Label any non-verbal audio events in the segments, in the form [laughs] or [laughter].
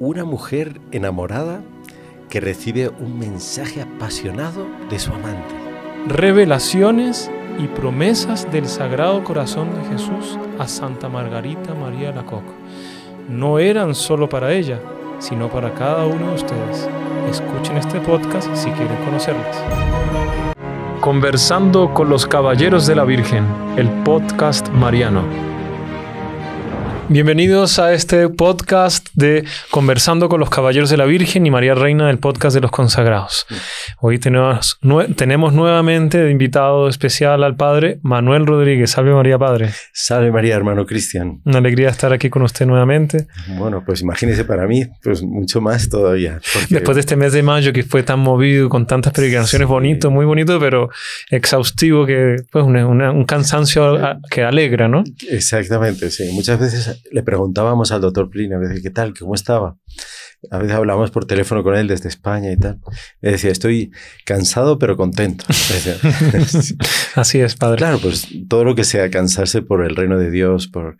una mujer enamorada que recibe un mensaje apasionado de su amante. Revelaciones y promesas del Sagrado Corazón de Jesús a Santa Margarita María Lacoque no eran solo para ella, sino para cada uno de ustedes. Escuchen este podcast si quieren conocerlas. Conversando con los Caballeros de la Virgen, el podcast Mariano. Bienvenidos a este podcast de Conversando con los Caballeros de la Virgen y María Reina del podcast de los consagrados. Hoy tenemos, tenemos nuevamente de invitado especial al Padre Manuel Rodríguez. Salve María Padre. Salve María, hermano Cristian. Una alegría estar aquí con usted nuevamente. Bueno, pues imagínese para mí, pues mucho más todavía. Después de este mes de mayo que fue tan movido con tantas predicaciones, bonitos bonito, muy bonito, pero exhaustivo, que pues una, un cansancio que alegra, ¿no? Exactamente, sí. Muchas veces le preguntábamos al doctor Plinio a veces, ¿qué tal? ¿Cómo estaba? A veces hablábamos por teléfono con él desde España y tal. decía, estoy cansado pero contento. [laughs] [laughs] Así es, padre. Claro, pues todo lo que sea cansarse por el reino de Dios, por,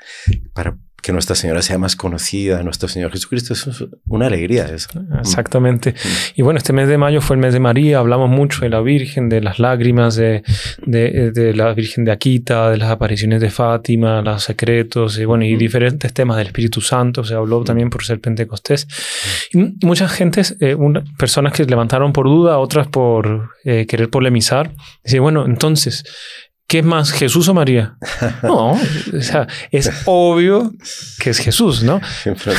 para que Nuestra Señora sea más conocida, nuestro Señor Jesucristo, es una alegría. Eso. Ah, mm. Exactamente. Mm. Y bueno, este mes de mayo fue el mes de María, hablamos mucho de la Virgen, de las lágrimas, de, de, la Virgen de Aquita, de las apariciones de Fátima, los secretos, y bueno, y mm. diferentes temas del Espíritu Santo, se habló también por ser Pentecostés. Y muchas gentes, eh, personas que levantaron por duda, otras por eh, querer polemizar, dice, bueno, entonces, ¿Qué es más, Jesús o María? No, [laughs] sea, es obvio que es Jesús, ¿no? Siempre,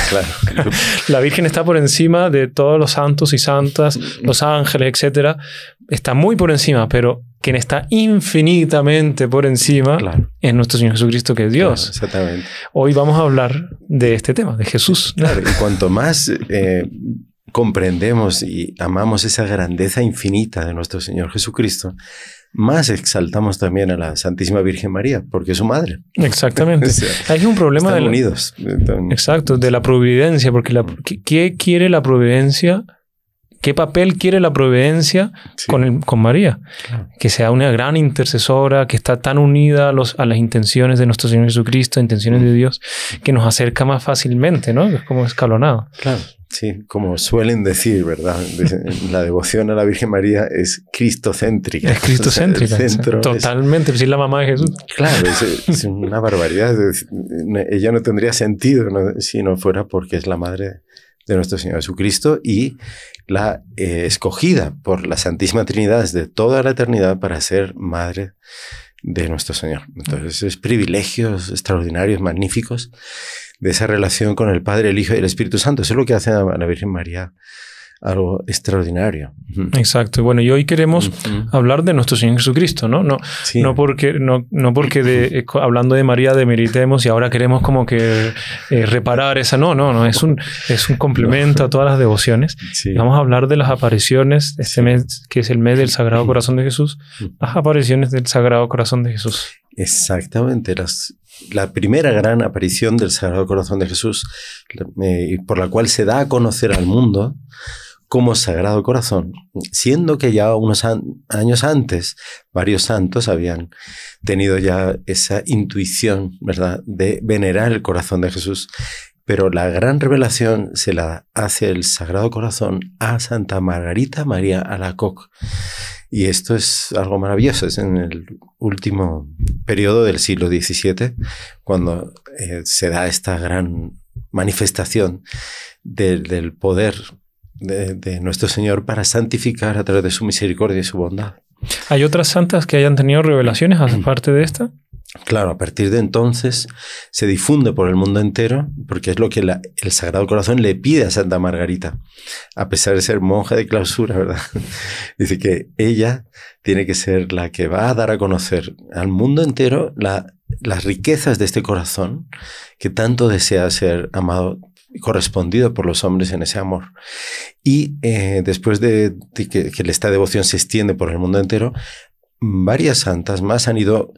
claro. [laughs] La Virgen está por encima de todos los santos y santas, los ángeles, etc. Está muy por encima, pero quien está infinitamente por encima es nuestro Señor Jesucristo, que es Dios. exactamente. Hoy vamos a hablar de este tema, de Jesús. Claro, y cuanto más eh, comprendemos y amamos esa grandeza infinita de nuestro Señor Jesucristo, más exaltamos también a la Santísima Virgen María, porque es su madre. Exactamente. [laughs] Hay un problema de la, unidos. exacto, de la providencia, porque la, ¿qué quiere la providencia? ¿Qué papel quiere la providencia con, con, María? Que sea una gran intercesora, que está tan unida a, las intenciones de nuestro Señor Jesucristo, intenciones de mm. Dios, que nos acerca más fácilmente, ¿no? Es como escalonado. Claro. Sí, como suelen decir, ¿verdad? La devoción a la Virgen María es cristocéntrica. Es cristocéntrica. totalmente, es... Pues, es... la mamá de Jesús. Claro, es, [laughs] una barbaridad. Ella no tendría sentido si no fuera porque es la madre de nuestro Señor Jesucristo y la eh, escogida por la Santísima Trinidad desde toda la eternidad para ser madre de nuestro Señor. Entonces, es privilegios extraordinarios, magníficos de esa relación con el Padre, el Hijo y el Espíritu Santo. Eso es lo que hace a la Virgen María algo extraordinario. Exacto. Bueno, y hoy queremos hablar de nuestro Señor Jesucristo, ¿no? No, porque, no, no porque de, eh, hablando de María demeritemos y ahora queremos como que eh, reparar esa. No, no, no. Es un, es un complemento a todas las devociones. Vamos a hablar de las apariciones, este mes, que es el mes del Sagrado Corazón de Jesús, las apariciones del Sagrado Corazón de Jesús. Exactamente, las la primera gran aparición del Sagrado Corazón de Jesús, eh, por la cual se da a conocer al mundo como Sagrado Corazón, siendo que ya unos años antes varios santos habían tenido ya esa intuición, ¿verdad?, de venerar el corazón de Jesús. Pero la gran revelación se la hace el Sagrado Corazón a Santa Margarita María Alacoque y esto es algo maravilloso. Es en el último periodo del siglo XVII cuando eh, se da esta gran manifestación del poder de, de, nuestro Señor para santificar a través de su misericordia y su bondad. ¿Hay otras santas que hayan tenido revelaciones aparte [clears throat] de esta? Claro, a partir de entonces se difunde por el mundo entero porque es lo que el Sagrado Corazón le pide a Santa Margarita, a pesar de ser monja de clausura, ¿verdad? [laughs] Dice que ella tiene que ser la que va a dar a conocer al mundo entero las riquezas de este corazón que tanto desea ser amado y correspondido por los hombres en ese amor. Y eh, después de, que esta devoción se extiende por el mundo entero, varias santas más han ido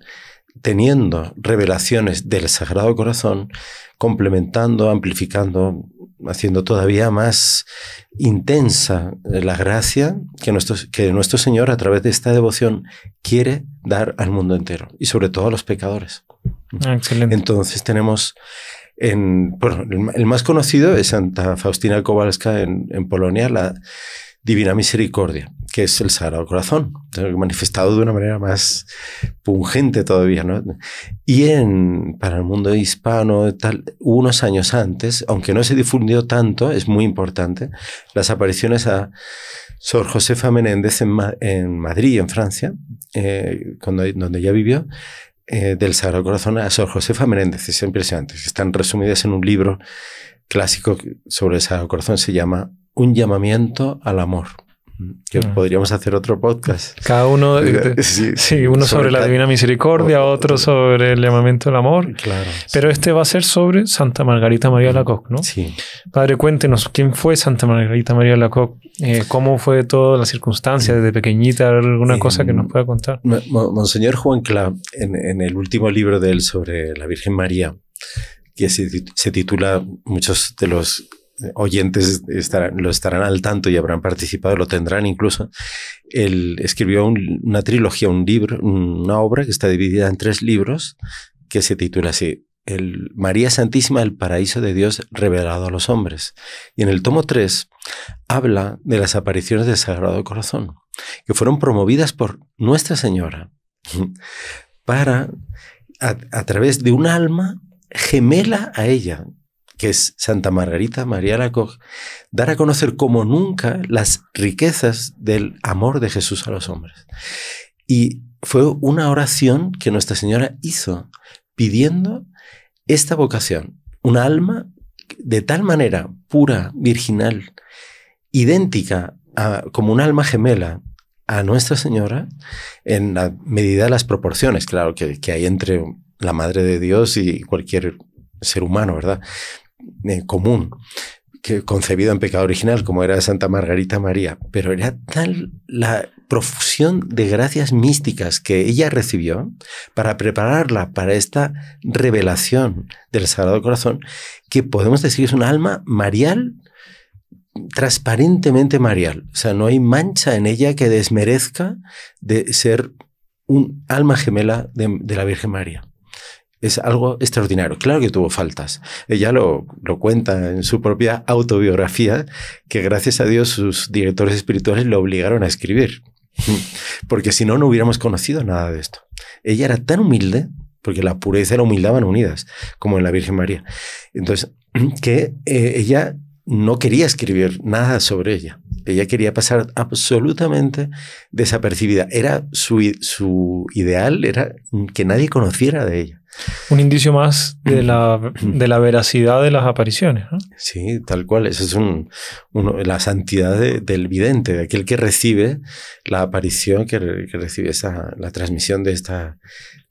teniendo revelaciones del Sagrado Corazón, complementando, amplificando, haciendo todavía más intensa la gracia que nuestro, que nuestro Señor a través de esta devoción quiere dar al mundo entero y sobre todo a los pecadores. Ah, excelente. Entonces tenemos en, bueno, el, más conocido es Santa Faustina Kowalska en, en Polonia, la, Divina Misericordia, que es el Sagrado Corazón, manifestado de una manera más pungente todavía. ¿no? Y en, para el mundo hispano, tal, unos años antes, aunque no se difundió tanto, es muy importante, las apariciones a Sor Josefa Menéndez en, Madrid, en Francia, eh, cuando, donde ella vivió, eh, del Sagrado Corazón a Sor Josefa Menéndez. Es impresionante. Están resumidas en un libro clásico sobre el Sagrado Corazón, se llama un llamamiento al amor. Que ah. podríamos hacer otro podcast. Cada uno, [laughs] eh, sí, uno sobre, la Divina Misericordia, otro sobre el llamamiento al amor. Claro. Pero este va a ser sobre Santa Margarita María mm, Lacoc, ¿no? Sí. Padre, cuéntenos, ¿quién fue Santa Margarita María la eh, ¿Cómo fue toda la circunstancia desde pequeñita? ¿Alguna cosa que nos pueda contar? Monseñor Juan Cla, en, el último libro de él sobre la Virgen María, que se titula Muchos de los oyentes estarán, lo estarán al tanto y habrán participado, lo tendrán incluso. Él escribió una trilogía, un libro, una obra que está dividida en tres libros que se titula así. El María Santísima, el paraíso de Dios revelado a los hombres. Y en el tomo 3 habla de las apariciones del Sagrado Corazón, que fueron promovidas por Nuestra Señora para, a través de un alma gemela a ella, que es Santa Margarita María Lacoque, dar a conocer como nunca las riquezas del amor de Jesús a los hombres. Y fue una oración que Nuestra Señora hizo pidiendo esta vocación, un alma de tal manera pura, virginal, idéntica como un alma gemela a Nuestra Señora, en la medida de las proporciones, claro, que, que hay entre la Madre de Dios y cualquier ser humano, ¿verdad? Eh, común, que, concebido en pecado original, como era Santa Margarita María, pero era tal la profusión de gracias místicas que ella recibió para prepararla para esta revelación del Sagrado Corazón, que podemos decir es un alma marial, transparentemente marial. O sea, no hay mancha en ella que desmerezca de ser un alma gemela de la Virgen María es algo extraordinario. Claro que tuvo faltas. Ella lo, lo cuenta en su propia autobiografía, que gracias a Dios sus directores espirituales lo obligaron a escribir. [laughs] Porque si no, no hubiéramos conocido nada de esto. Ella era tan humilde, porque la pureza y la humildad van unidas, como en la Virgen María. Entonces, [clears throat] que eh, ella no quería escribir nada sobre ella. Ella quería pasar absolutamente desapercibida. Era su, ideal, era que nadie conociera de ella. Un indicio más de la, de la veracidad de las apariciones. Sí, tal cual. Esa es uno, la santidad del vidente, de aquel que recibe la aparición, que, recibe esa, la transmisión de esta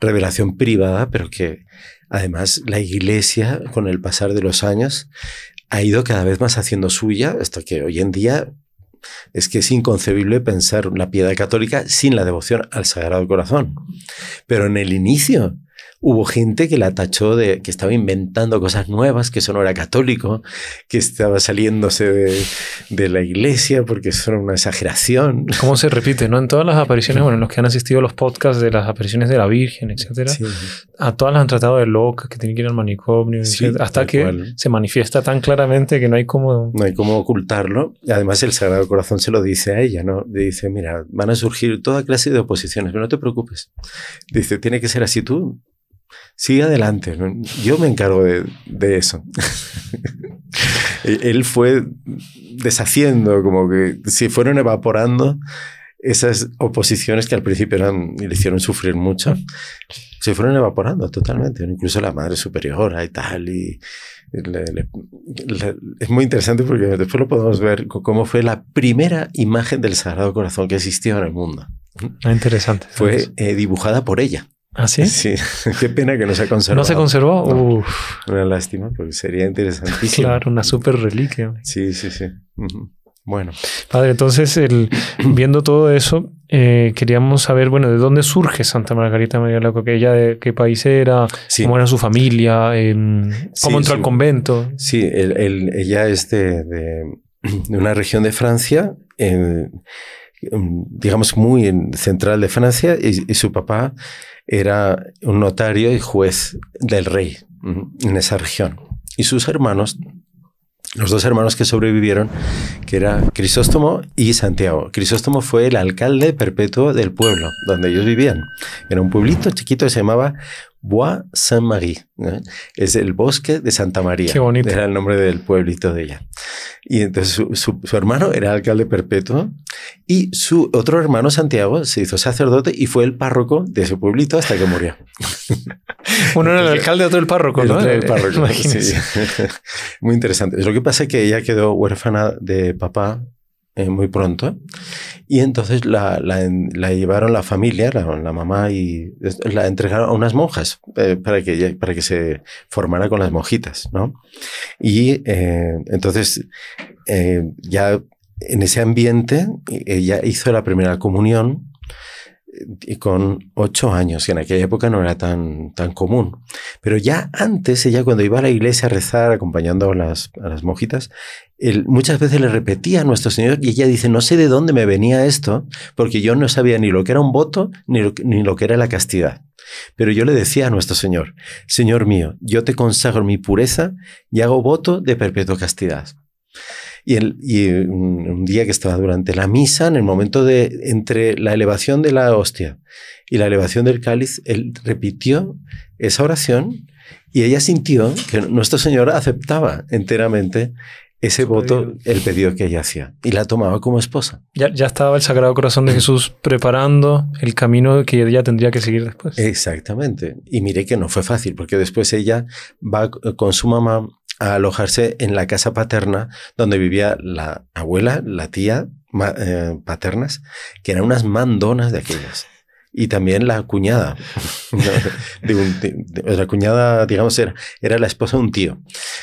revelación privada, pero que además la iglesia, con el pasar de los años, ha ido cada vez más haciendo suya, hasta que hoy en día es que es inconcebible pensar la piedad católica sin la devoción al Sagrado Corazón. Pero en el inicio Hubo gente que la tachó de que estaba inventando cosas nuevas, que eso no era católico, que estaba saliéndose de, la iglesia porque eso era una exageración. ¿Cómo se repite? ¿No? En todas las apariciones, bueno, en los que han asistido a los podcasts de las apariciones de la Virgen, etcétera, a todas las han tratado de locas, que tienen que ir al manicomio, hasta que se manifiesta tan claramente que no hay cómo... No hay cómo ocultarlo. Además, el Sagrado Corazón se lo dice a ella, ¿no? dice, mira, van a surgir toda clase de oposiciones, pero no te preocupes. Dice, tiene que ser así tú. Sigue adelante. Yo me encargo de, eso. [laughs] Él fue deshaciendo, como que se fueron evaporando esas oposiciones que al principio eran, le hicieron sufrir mucho, se fueron evaporando totalmente. Incluso la madre superiora y tal. Y es muy interesante porque después lo podemos ver cómo fue la primera imagen del Sagrado Corazón que existió en el mundo. Ah, interesante. Fue eh, dibujada por ella. ¿Ah, sí? Sí, [laughs] qué pena que no se conservó. ¿No se conservó? Una lástima, porque sería interesantísimo. Claro, una super reliquia. Sí, sí, sí. Bueno. Padre, entonces, el, [clears throat] viendo todo eso, eh, queríamos saber, bueno, ¿de dónde surge Santa Margarita María Loco ¿Que ella de qué país era? ¿Cómo era su familia? Eh, ¿Cómo entró al convento? Sí, ella es de, una región de Francia, digamos muy central de Francia, y su papá era un notario y juez del rey en esa región. Y sus hermanos, los dos hermanos que sobrevivieron, que era Crisóstomo y Santiago. Crisóstomo fue el alcalde perpetuo del pueblo donde ellos vivían. Era un pueblito chiquito que se llamaba Bois Saint-Marie. Es el bosque de Santa María. Qué Era el nombre del pueblito de ella. Y entonces su, hermano era alcalde perpetuo y su otro hermano Santiago se hizo sacerdote y fue el párroco de su pueblito hasta que murió. [laughs] Uno era el alcalde, otro el párroco, ¿no? El párroco. [laughs] Sí. [laughs] Muy interesante. Lo que pasa es que ella quedó huérfana de papá muy pronto. Y entonces la, llevaron la familia, la, mamá, y la entregaron a unas monjas eh, para, que, para que se formara con las monjitas, ¿no? Y eh, entonces eh, ya en ese ambiente ella hizo la primera comunión y con ocho años, que en aquella época no era tan, tan común. Pero ya antes, ella cuando iba a la iglesia a rezar acompañando a las, a las mojitas muchas veces le repetía a nuestro Señor y ella dice, no sé de dónde me venía esto, porque yo no sabía ni lo que era un voto ni ni lo que era la castidad. Pero yo le decía a nuestro Señor, Señor mío, yo te consagro mi pureza y hago voto de perpetua castidad. Y, un, día que estaba durante la misa, en el momento de entre la elevación de la hostia y la elevación del cáliz, él repitió esa oración y ella sintió que Nuestro Señor aceptaba enteramente ese voto, el pedido que ella hacía y la tomaba como esposa. Ya, ya estaba el Sagrado Corazón de Jesús preparando el camino que ella tendría que seguir después. Exactamente. Y mire que no fue fácil, porque después ella va con su mamá a alojarse en la casa paterna donde vivía la abuela, la tía eh, paternas, que eran unas mandonas de aquellas. Y también la cuñada, la [laughs] cuñada, digamos, era, la esposa de un tío.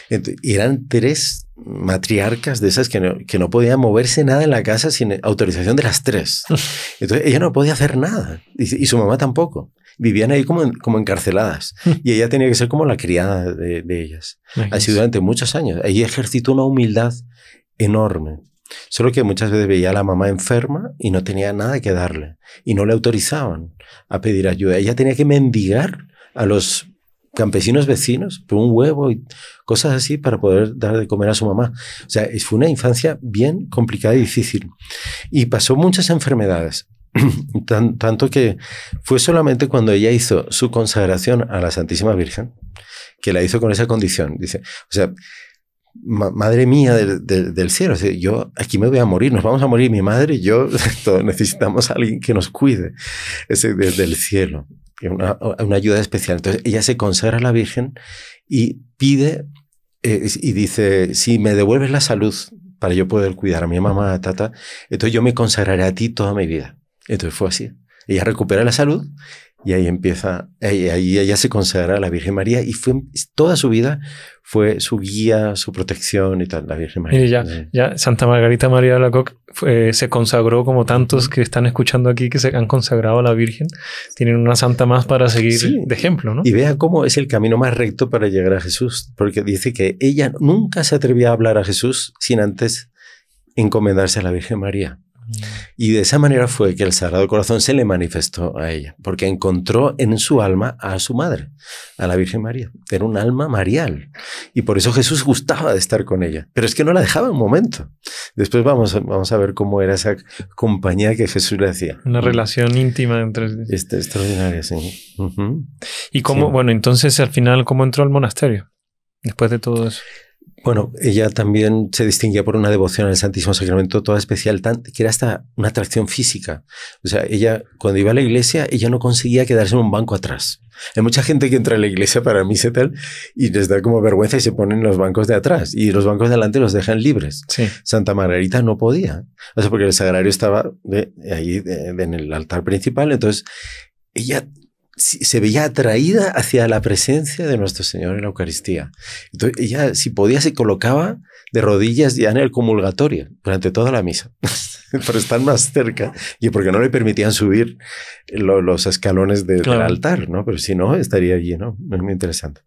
Y eran tres matriarcas de esas que no, que no podía moverse nada en la casa sin autorización de las tres. [laughs] Entonces ella no podía hacer nada y su mamá tampoco vivían ahí como, como encarceladas hmm. y ella tenía que ser como la criada de, ellas. Así durante muchos años. Ella ejercitó una humildad enorme. Solo que muchas veces veía a la mamá enferma y no tenía nada que darle y no le autorizaban a pedir ayuda. Ella tenía que mendigar a los campesinos vecinos por un huevo y cosas así para poder dar de comer a su mamá. O sea, fue una infancia bien complicada y difícil. Y pasó muchas enfermedades. [clears throat] tanto que fue solamente cuando ella hizo su consagración a la Santísima Virgen, que la hizo con esa condición. Dice, o sea, madre mía del, cielo, yo aquí me voy a morir, nos vamos a morir, mi madre y yo, [laughs] necesitamos alguien que nos cuide ese, desde el cielo, una, una ayuda especial. Entonces ella se consagra a la Virgen y pide eh, y dice, si me devuelves la salud para yo poder cuidar a mi mamá, Tata, entonces yo me consagraré a ti toda mi vida. Entonces fue así. Ella recupera la salud y ahí empieza, ahí, ella se consagra a la Virgen María y fue toda su vida fue su guía, su protección y tal, la Virgen María. Y ya, ya Santa Margarita María de la se consagró como tantos que están escuchando aquí que se han consagrado a la Virgen. Tienen una santa más para seguir de ejemplo, ¿no? Y vea cómo es el camino más recto para llegar a Jesús, porque dice que ella nunca se atrevía a hablar a Jesús sin antes encomendarse a la Virgen María. Y de esa manera fue que el Sagrado Corazón se le manifestó a ella, porque encontró en su alma a su madre, a la Virgen María. Era un alma marial. Y por eso Jesús gustaba de estar con ella. Pero es que no la dejaba un momento. Después vamos, vamos a ver cómo era esa compañía que Jesús le hacía. Una relación íntima entre... Este, extraordinaria, sí. Y cómo, bueno, entonces al final, ¿cómo entró al monasterio? Después de todo eso. Bueno, ella también se distinguía por una devoción al Santísimo Sacramento toda especial, que era hasta una atracción física. O sea, ella cuando iba a la iglesia, ella no conseguía quedarse en un banco atrás. Hay mucha gente que entra a la iglesia para misa y tal, y les da como vergüenza y se ponen los bancos de atrás, y los bancos de adelante los dejan libres. Santa Margarita no podía, o sea, porque el sagrario estaba de, ahí en el altar principal, entonces ella se veía atraída hacia la presencia de nuestro Señor en la Eucaristía. Entonces, ella, si podía, se colocaba de rodillas ya en el comulgatorio durante toda la misa, [laughs] pero estar más cerca y porque no le permitían subir los escalones del altar, ¿no? Pero si no, estaría allí, ¿no? Es muy interesante.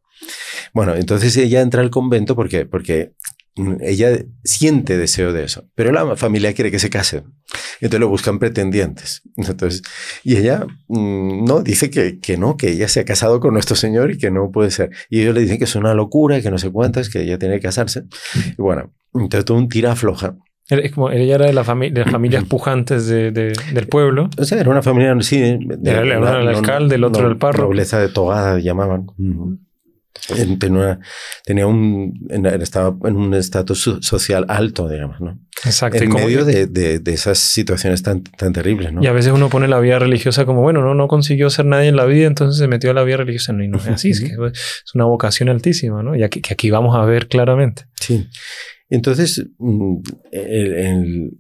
Bueno, entonces ella entra al convento porque, porque Mm, ella siente deseo de eso, pero la familia quiere que se case. Entonces lo buscan pretendientes. Entonces, y ella mm, no dice que, que, no, que ella se ha casado con nuestro señor y que no puede ser. Y ellos le dicen que es una locura, que no sé es que ella tiene que casarse. Y bueno, entonces todo un tira floja. como, ella era de, la familia de las familias [clears throat] pujantes del pueblo. O sea, era una familia, sí. De, era, el alcalde, el otro del el párroco. Nobleza de togada, llamaban. Tenía, tenía un, estaba en un estatus social alto, digamos, ¿no? Exacto. En y medio de, esas situaciones tan, terribles, ¿no? Y a veces uno pone la vida religiosa como, bueno, no, no consiguió ser nadie en la vida, entonces se metió a la vida religiosa. No, y no es así, es, que pues, es una vocación altísima, ¿no? Y aquí, que aquí vamos a ver claramente. Sí. Entonces, mm, el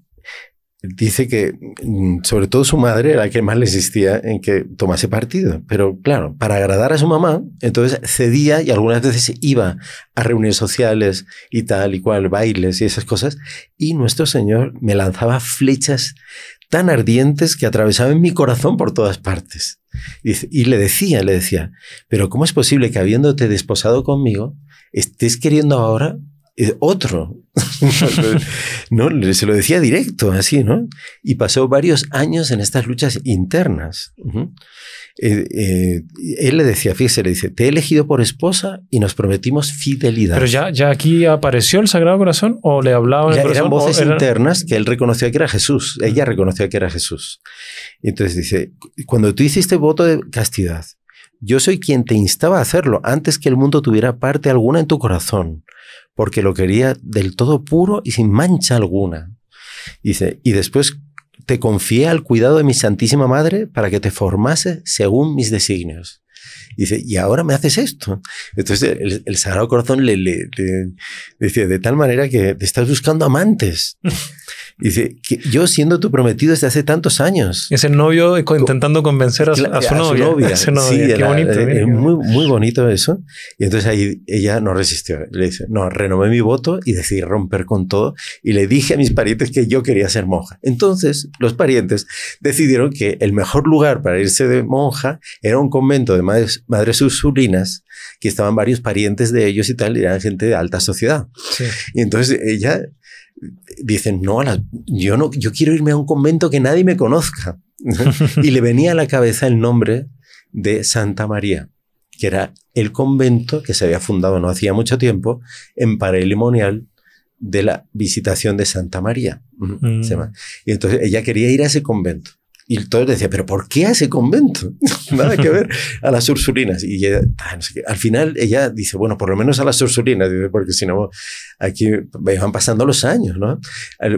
dice que mm, sobre todo su madre era la que más le insistía en que tomase partido. Pero claro, para agradar a su mamá, entonces cedía y algunas veces iba a reuniones sociales y tal y cual, bailes y esas cosas. Y nuestro Señor me lanzaba flechas tan ardientes que atravesaban mi corazón por todas partes. Y, y le decía, le decía, pero ¿cómo es posible que habiéndote desposado conmigo, estés queriendo ahora eh, otro [laughs] no, se lo decía directo, así, ¿no? Y pasó varios años en estas luchas internas. Eh, eh, él le decía, fíjese, le dice, te he elegido por esposa y nos prometimos fidelidad. Pero ya, ya aquí apareció el Sagrado Corazón o le hablaba Ya, eran voces internas que él reconoció que era Jesús. Ella reconoció que era Jesús. Entonces dice, cuando tú hiciste voto de castidad yo soy quien te instaba a hacerlo antes que el mundo tuviera parte alguna en tu corazón, porque lo quería del todo puro y sin mancha alguna. Dice, y después te confié al cuidado de mi Santísima Madre para que te formase según mis designios. Dice, y ahora me haces esto. Entonces el, Sagrado Corazón le, le, le, decía, de tal manera que te estás buscando amantes. [laughs] Dice, que yo siendo tu prometido desde hace tantos años. Es el novio intentando convencer a, su, novia. Sí, Qué bonito. Eh, muy, muy bonito eso. Y entonces ahí ella no resistió. Le dice, no, renové mi voto y decidí romper con todo. Y le dije a mis parientes que yo quería ser monja. Entonces los parientes decidieron que el mejor lugar para irse de monja era un convento de madres, madres que estaban varios parientes de ellos y tal, y eran gente de alta sociedad. Y entonces ella dicen, no, yo no, yo quiero irme a un convento que nadie me conozca. [laughs] y le venía a la cabeza el nombre de Santa María, que era el convento que se había fundado no hacía mucho tiempo en Parelimonial de la visitación de Santa María. Mm. Y entonces ella quería ir a ese convento. Y todos decía, pero ¿por qué a ese convento? [laughs] Nada que ver a las Ursulinas. Y ah, al final ella dice, bueno, por lo menos a las Ursulinas, porque si no, aquí van pasando los años, ¿no?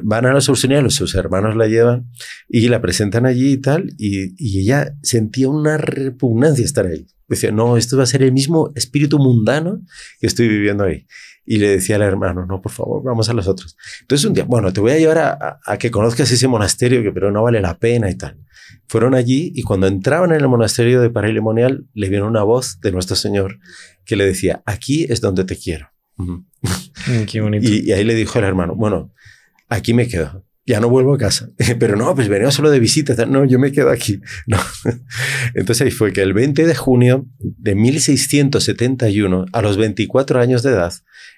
Van a las Ursulinas, sus hermanos la llevan y la presentan allí y tal, y, y ella sentía una repugnancia estar ahí. Decía, no, esto va a ser el mismo espíritu mundano que estoy viviendo ahí y le decía al hermano, no, por favor, vamos a los otros. Entonces un día, bueno, te voy a llevar a, que conozcas ese monasterio, que pero no vale la pena y tal. Fueron allí y cuando entraban en el monasterio de Paralimonial, le vieron una voz de nuestro Señor que le decía, aquí es donde te quiero. Mm, qué bonito. Y, ahí le dijo el hermano, bueno, aquí me quedo ya no vuelvo a casa. [laughs] Pero no, pues venimos solo de visita. No, yo me quedo aquí. [laughs] No. Entonces ahí fue que el 20 de junio de 1671, a los 24 años de edad,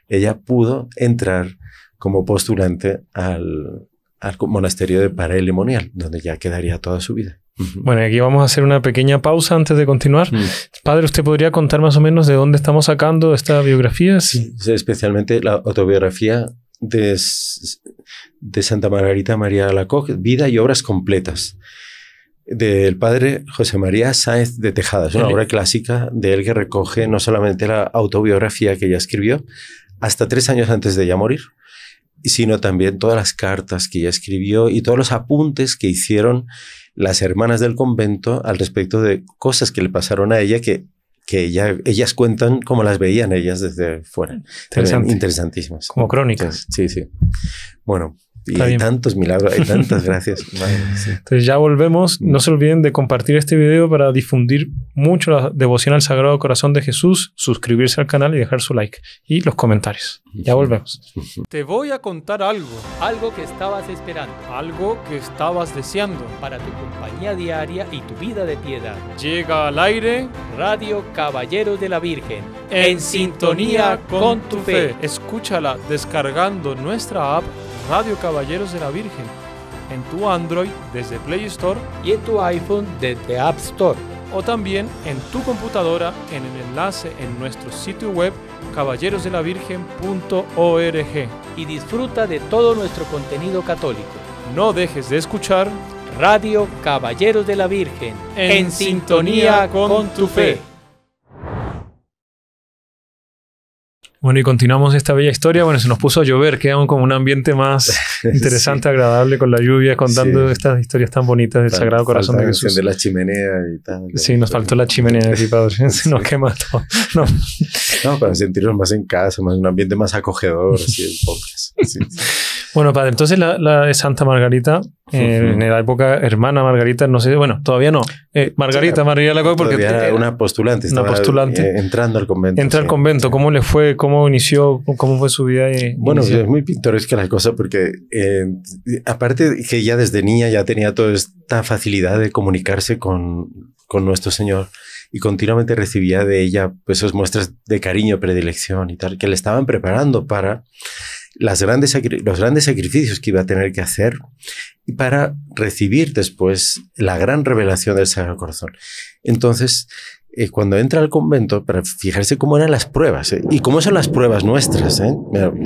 ella pudo entrar como postulante al, monasterio de Parelemonial, donde ya quedaría toda su vida. Bueno, aquí vamos a hacer una pequeña pausa antes de continuar. Mm. Padre, ¿usted podría contar más o menos de dónde estamos sacando esta biografía? Sí, especialmente la autobiografía de de Santa Margarita María Alacoque, Vida y Obras Completas, del padre José María Sáenz de Tejada. Es una obra clásica de él que recoge no solamente la autobiografía que ella escribió hasta tres años antes de ella morir, sino también todas las cartas que ella escribió y todos los apuntes que hicieron las hermanas del convento al respecto de cosas que le pasaron a ella que que ellas cuentan como las veían ellas desde fuera. Interesantísimas. Como crónicas. Sí, sí. Bueno, y hay tantos milagros, hay tantas [laughs] gracias. Entonces ya volvemos. No se olviden de compartir este video para difundir mucho la devoción al Sagrado Corazón de Jesús, suscribirse al canal y dejar su like y los comentarios. Ya volvemos. Te voy a contar algo. Algo que estabas esperando. Algo que estabas deseando. Para tu compañía diaria y tu vida de piedad. Llega al aire Radio Caballero de la Virgen. En sintonía con tu fe. Escúchala descargando nuestra app Radio Caballeros de la Virgen, en tu Android desde Play Store y en tu iPhone desde App Store. O también en tu computadora en el enlace en nuestro sitio web caballerosdelavirgen.org. Y disfruta de todo nuestro contenido católico. No dejes de escuchar Radio Caballeros de la Virgen en, sintonía con tu fe. Bueno, y continuamos esta bella historia. Bueno, se nos puso a llover, quedamos como un ambiente más [laughs] interesante, agradable con la lluvia, contando estas historias tan bonitas del Sagrado Corazón de Jesús. la chimenea y tal. Sí, nos faltó la chimenea aquí, padre. [laughs] Se nos quema todo. No. para sentirnos más en casa, más un ambiente más acogedor, así, Sí, [laughs] Bueno, padre, entonces la, Santa Margarita, eh, en la época hermana Margarita, no sé, bueno, todavía no. Eh, Margarita María Lacoy, porque. Era una postulante, una postulante. Eh, entrando al convento. Entra al convento, ¿cómo le fue? ¿Cómo inició? ¿Cómo fue su vida? bueno, es muy pintoresca la cosa, porque aparte que ya desde niña ya tenía toda esta facilidad de comunicarse con, nuestro Señor y continuamente recibía de ella pues, esas muestras de cariño, predilección y tal, que le estaban preparando para las grandes, los grandes sacrificios que iba a tener que hacer para recibir después la gran revelación del Sagrado Corazón. Entonces, eh, cuando entra al convento, para fijarse cómo eran las pruebas eh, y cómo son las pruebas nuestras, eh,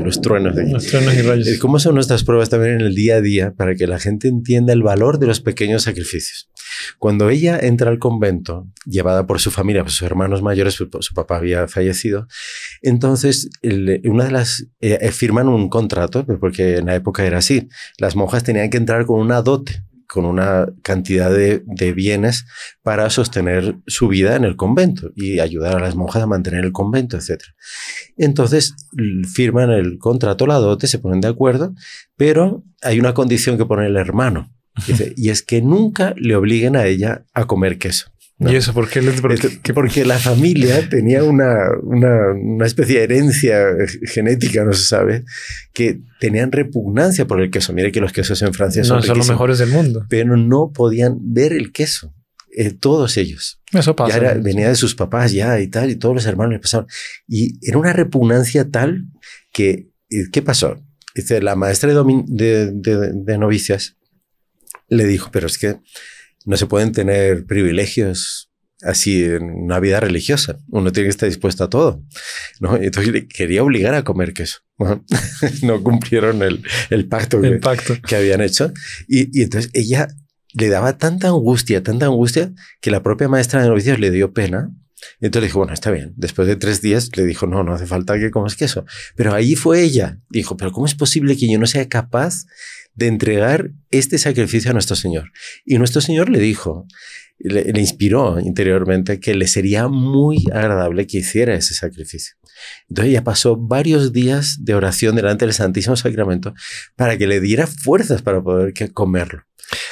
los truenos, de y cómo son nuestras pruebas también en el día a día para que la gente entienda el valor de los pequeños sacrificios. Cuando ella entra al convento, llevada por su familia, por sus hermanos mayores, pues, su, papá había fallecido, entonces una de las eh, eh, firman un contrato, pues, porque en la época era así, las monjas tenían que entrar con una dote con una cantidad de, bienes para sostener su vida en el convento y ayudar a las monjas a mantener el convento, etc. Entonces firman el contrato, la dote, se ponen de acuerdo, pero hay una condición que pone el hermano y es que nunca le obliguen a ella a comer queso. ¿Y eso por qué? porque la familia [laughs] tenía una, una, especie de herencia eh, genética, no se sabe, que tenían repugnancia por el queso. Mire que los quesos en Francia son, son los mejores del mundo. Pero no podían ver el queso. Eh, todos ellos. Eso pasa. venía de sus papás ya y tal, y todos los hermanos le pasaron. Y era una repugnancia tal que, eh, ¿qué pasó? Dice, la maestra de novicias le dijo, pero es que no se pueden tener privilegios así en una vida religiosa. Uno tiene que estar dispuesto a todo. ¿no? Entonces le quería obligar a comer queso. No, [laughs] cumplieron el, pacto, que, habían hecho. Y, y, entonces ella le daba tanta angustia, tanta angustia, que la propia maestra de novicios le dio pena entonces le dijo, bueno, está bien. Después de tres días le dijo, no, no hace falta que comas queso. Pero ahí fue ella. Dijo, pero ¿cómo es posible que yo no sea capaz de entregar este sacrificio a nuestro Señor? Y nuestro Señor le dijo, le, inspiró interiormente que le sería muy agradable que hiciera ese sacrificio. Entonces ella pasó varios días de oración delante del Santísimo Sacramento para que le diera fuerzas para poder comerlo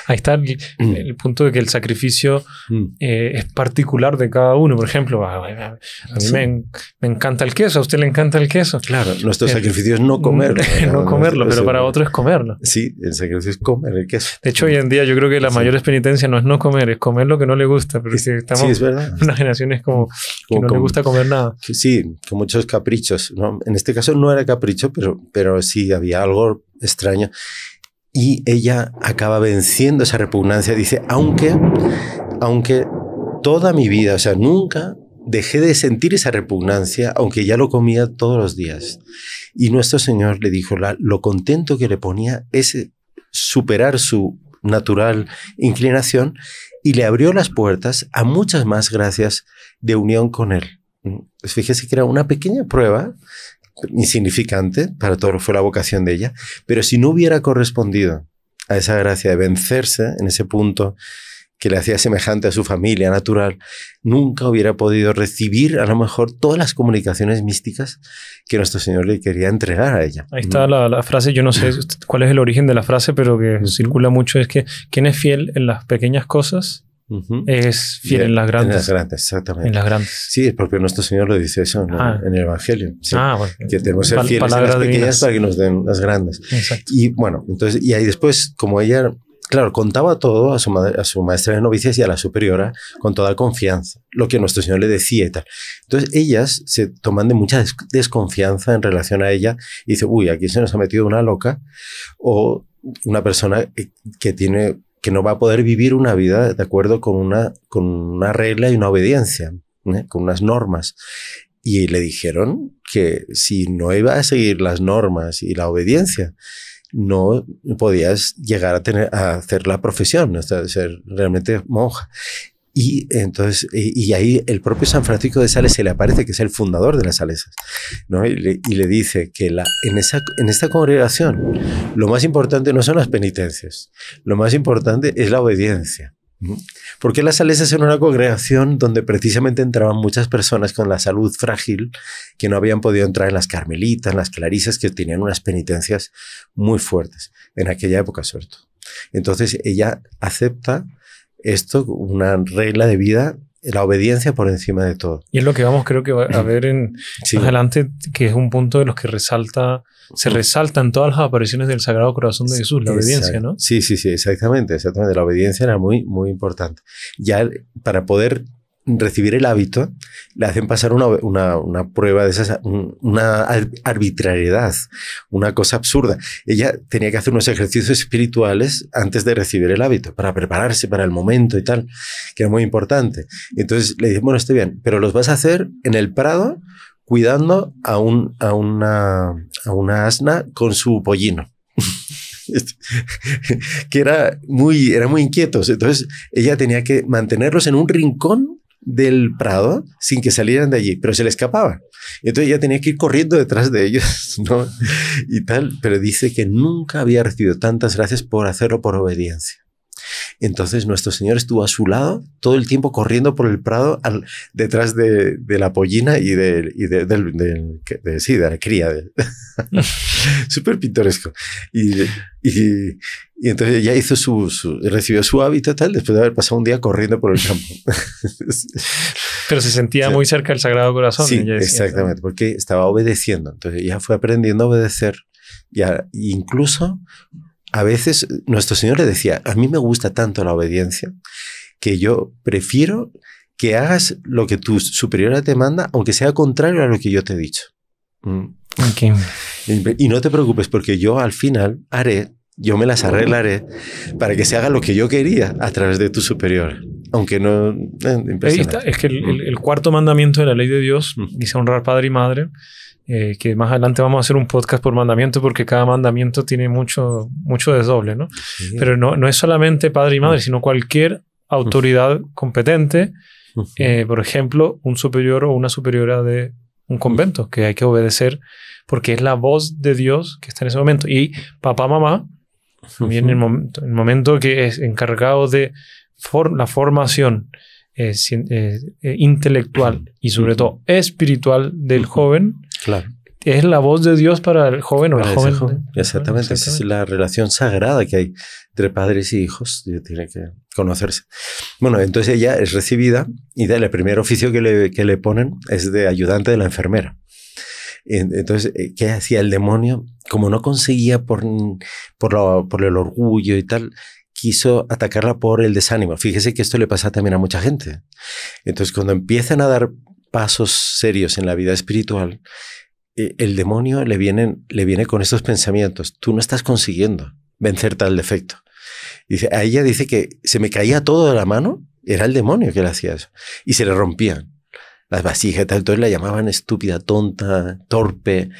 ahí está mm. el, punto de que el sacrificio mm. eh, es particular de cada uno. Por ejemplo, a, mí me, encanta el queso, a usted le encanta el queso. Claro, nuestro sacrificio es no comerlo. [laughs] no comerlo, pero para otro es comerlo. Sí, el sacrificio es comer el queso. De hecho, hoy en día yo creo que la mayor penitencia no es no comer, es comer lo que no le gusta. Pero estamos sí, es verdad. una generación es como, que no le gusta comer nada. Sí, con muchos caprichos. ¿no? En este caso no era capricho, pero, pero sí había algo extraño y ella acaba venciendo esa repugnancia. Dice, aunque, aunque toda mi vida, o sea, nunca dejé de sentir esa repugnancia, aunque ya lo comía todos los días. Y nuestro Señor le dijo, la, lo contento que le ponía es superar su natural inclinación y le abrió las puertas a muchas más gracias de unión con Él. Mm, fíjese que era una pequeña prueba insignificante para todo fue la vocación de ella, pero si no hubiera correspondido a esa gracia de vencerse en ese punto que le hacía semejante a su familia natural, nunca hubiera podido recibir a lo mejor todas las comunicaciones místicas que nuestro Señor le quería entregar a ella. Ahí está la, frase, yo no sé [laughs] cuál es el origen de la frase, pero que circula mucho, es que quien es fiel en las pequeñas cosas, es fiel en, las grandes. En las grandes, exactamente. En las grandes. Sí, el propio nuestro Señor lo dice eso ah. en, el, Evangelio. ah, bueno. Que tenemos que ser fieles en las pequeñas para que nos den las grandes. Y bueno, entonces, y ahí después, como ella, claro, contaba todo a su, a su maestra de novicias y a la superiora con toda confianza, lo que nuestro Señor le decía y tal. Entonces, ellas se toman de mucha desconfianza en relación a ella y dice, uy, aquí se nos ha metido una loca o una persona que tiene que no va a poder vivir una vida de acuerdo con una, con una regla y una obediencia, ¿eh? con unas normas. Y le dijeron que si no iba a seguir las normas y la obediencia, no podías llegar a tener a hacer la profesión, a ser realmente monja. Y entonces, y, ahí el propio San Francisco de Sales se le aparece, que es el fundador de las Salesas, ¿no? y, le, dice que la, en, esa, en esta congregación lo más importante no son las penitencias, lo más importante es la obediencia. Porque las Salesas eran una congregación donde precisamente entraban muchas personas con la salud frágil que no habían podido entrar en las carmelitas, en las clarisas, que tenían unas penitencias muy fuertes, en aquella época cierto. Entonces ella acepta esto una regla de vida, la obediencia por encima de todo. Y es lo que vamos, creo que a ver en más [clears throat] adelante, que es un punto de los que resalta, se resaltan todas las apariciones del Sagrado Corazón de Jesús, la obediencia, ¿no? Sí, sí, sí, exactamente, exactamente. La obediencia era muy, muy importante. Ya para poder recibir el hábito, le hacen pasar una, una, prueba de esas, una arbitrariedad, una cosa absurda. Ella tenía que hacer unos ejercicios espirituales antes de recibir el hábito, para prepararse para el momento y tal, que era muy importante. Entonces le dije, bueno, está bien, pero los vas a hacer en el prado cuidando a, un, a, una, a una asna con su pollino. [laughs] que era muy, era muy inquietos. Entonces ella tenía que mantenerlos en un rincón del Prado sin que salieran de allí, pero se le escapaba. Entonces ya tenía que ir corriendo detrás de ellos, [laughs] ¿no? Y tal, pero dice que nunca había recibido tantas gracias por hacerlo por obediencia. Entonces nuestro Señor estuvo a su lado todo el tiempo corriendo por el prado detrás de, la pollina y de, y de, la cría. Mm. [laughs] Súper pintoresco. Y, entonces ya hizo su, recibió su hábito tal después de haber pasado un día corriendo por el campo. [laughs] Pero se sentía muy cerca del Sagrado Corazón. Sí, exactamente, porque estaba obedeciendo. Entonces ya fue aprendiendo a obedecer. Ya, incluso a veces nuestro Señor le decía, a mí me gusta tanto la obediencia que yo prefiero que hagas lo que tu superiora te manda, aunque sea contrario a lo que yo te he dicho. Mm. Y, no te preocupes porque yo al final haré, yo me las arreglaré para que se haga lo que yo quería a través de tu superior. Aunque no... Eh, es que el, mm. el, cuarto mandamiento de la ley de Dios mm. dice honrar padre y madre. Eh, que más adelante vamos a hacer un podcast por mandamiento porque cada mandamiento tiene mucho, mucho desdoble, ¿no? Pero no, no, es solamente padre y madre, mm. sino cualquier autoridad competente, eh, por ejemplo, un superior o una superiora de un convento, que hay que obedecer porque es la voz de Dios que está en ese momento. Y papá, mamá, también el, el momento que es encargado de la formación eh, intelectual y sobre todo espiritual del joven, es la voz de Dios para el joven o la joven, Exactamente. Esa es la relación sagrada que hay entre padres y hijos. tiene que conocerse. Bueno, entonces ella es recibida y el primer oficio que le, que le ponen es de ayudante de la enfermera. Entonces, eh, ¿qué hacía el demonio? Como no conseguía por, por, por, el orgullo y tal, quiso atacarla por el desánimo. Fíjese que esto le pasa también a mucha gente. Entonces, cuando empiezan a dar pasos serios en la vida espiritual, e, el demonio le, viene, le viene con estos pensamientos. Tú no estás consiguiendo vencer tal defecto. Dice, a ella dice que se me caía todo de la mano, era el demonio que le hacía eso. Y se le rompían las vasijas, entonces la llamaban estúpida, tonta, torpe,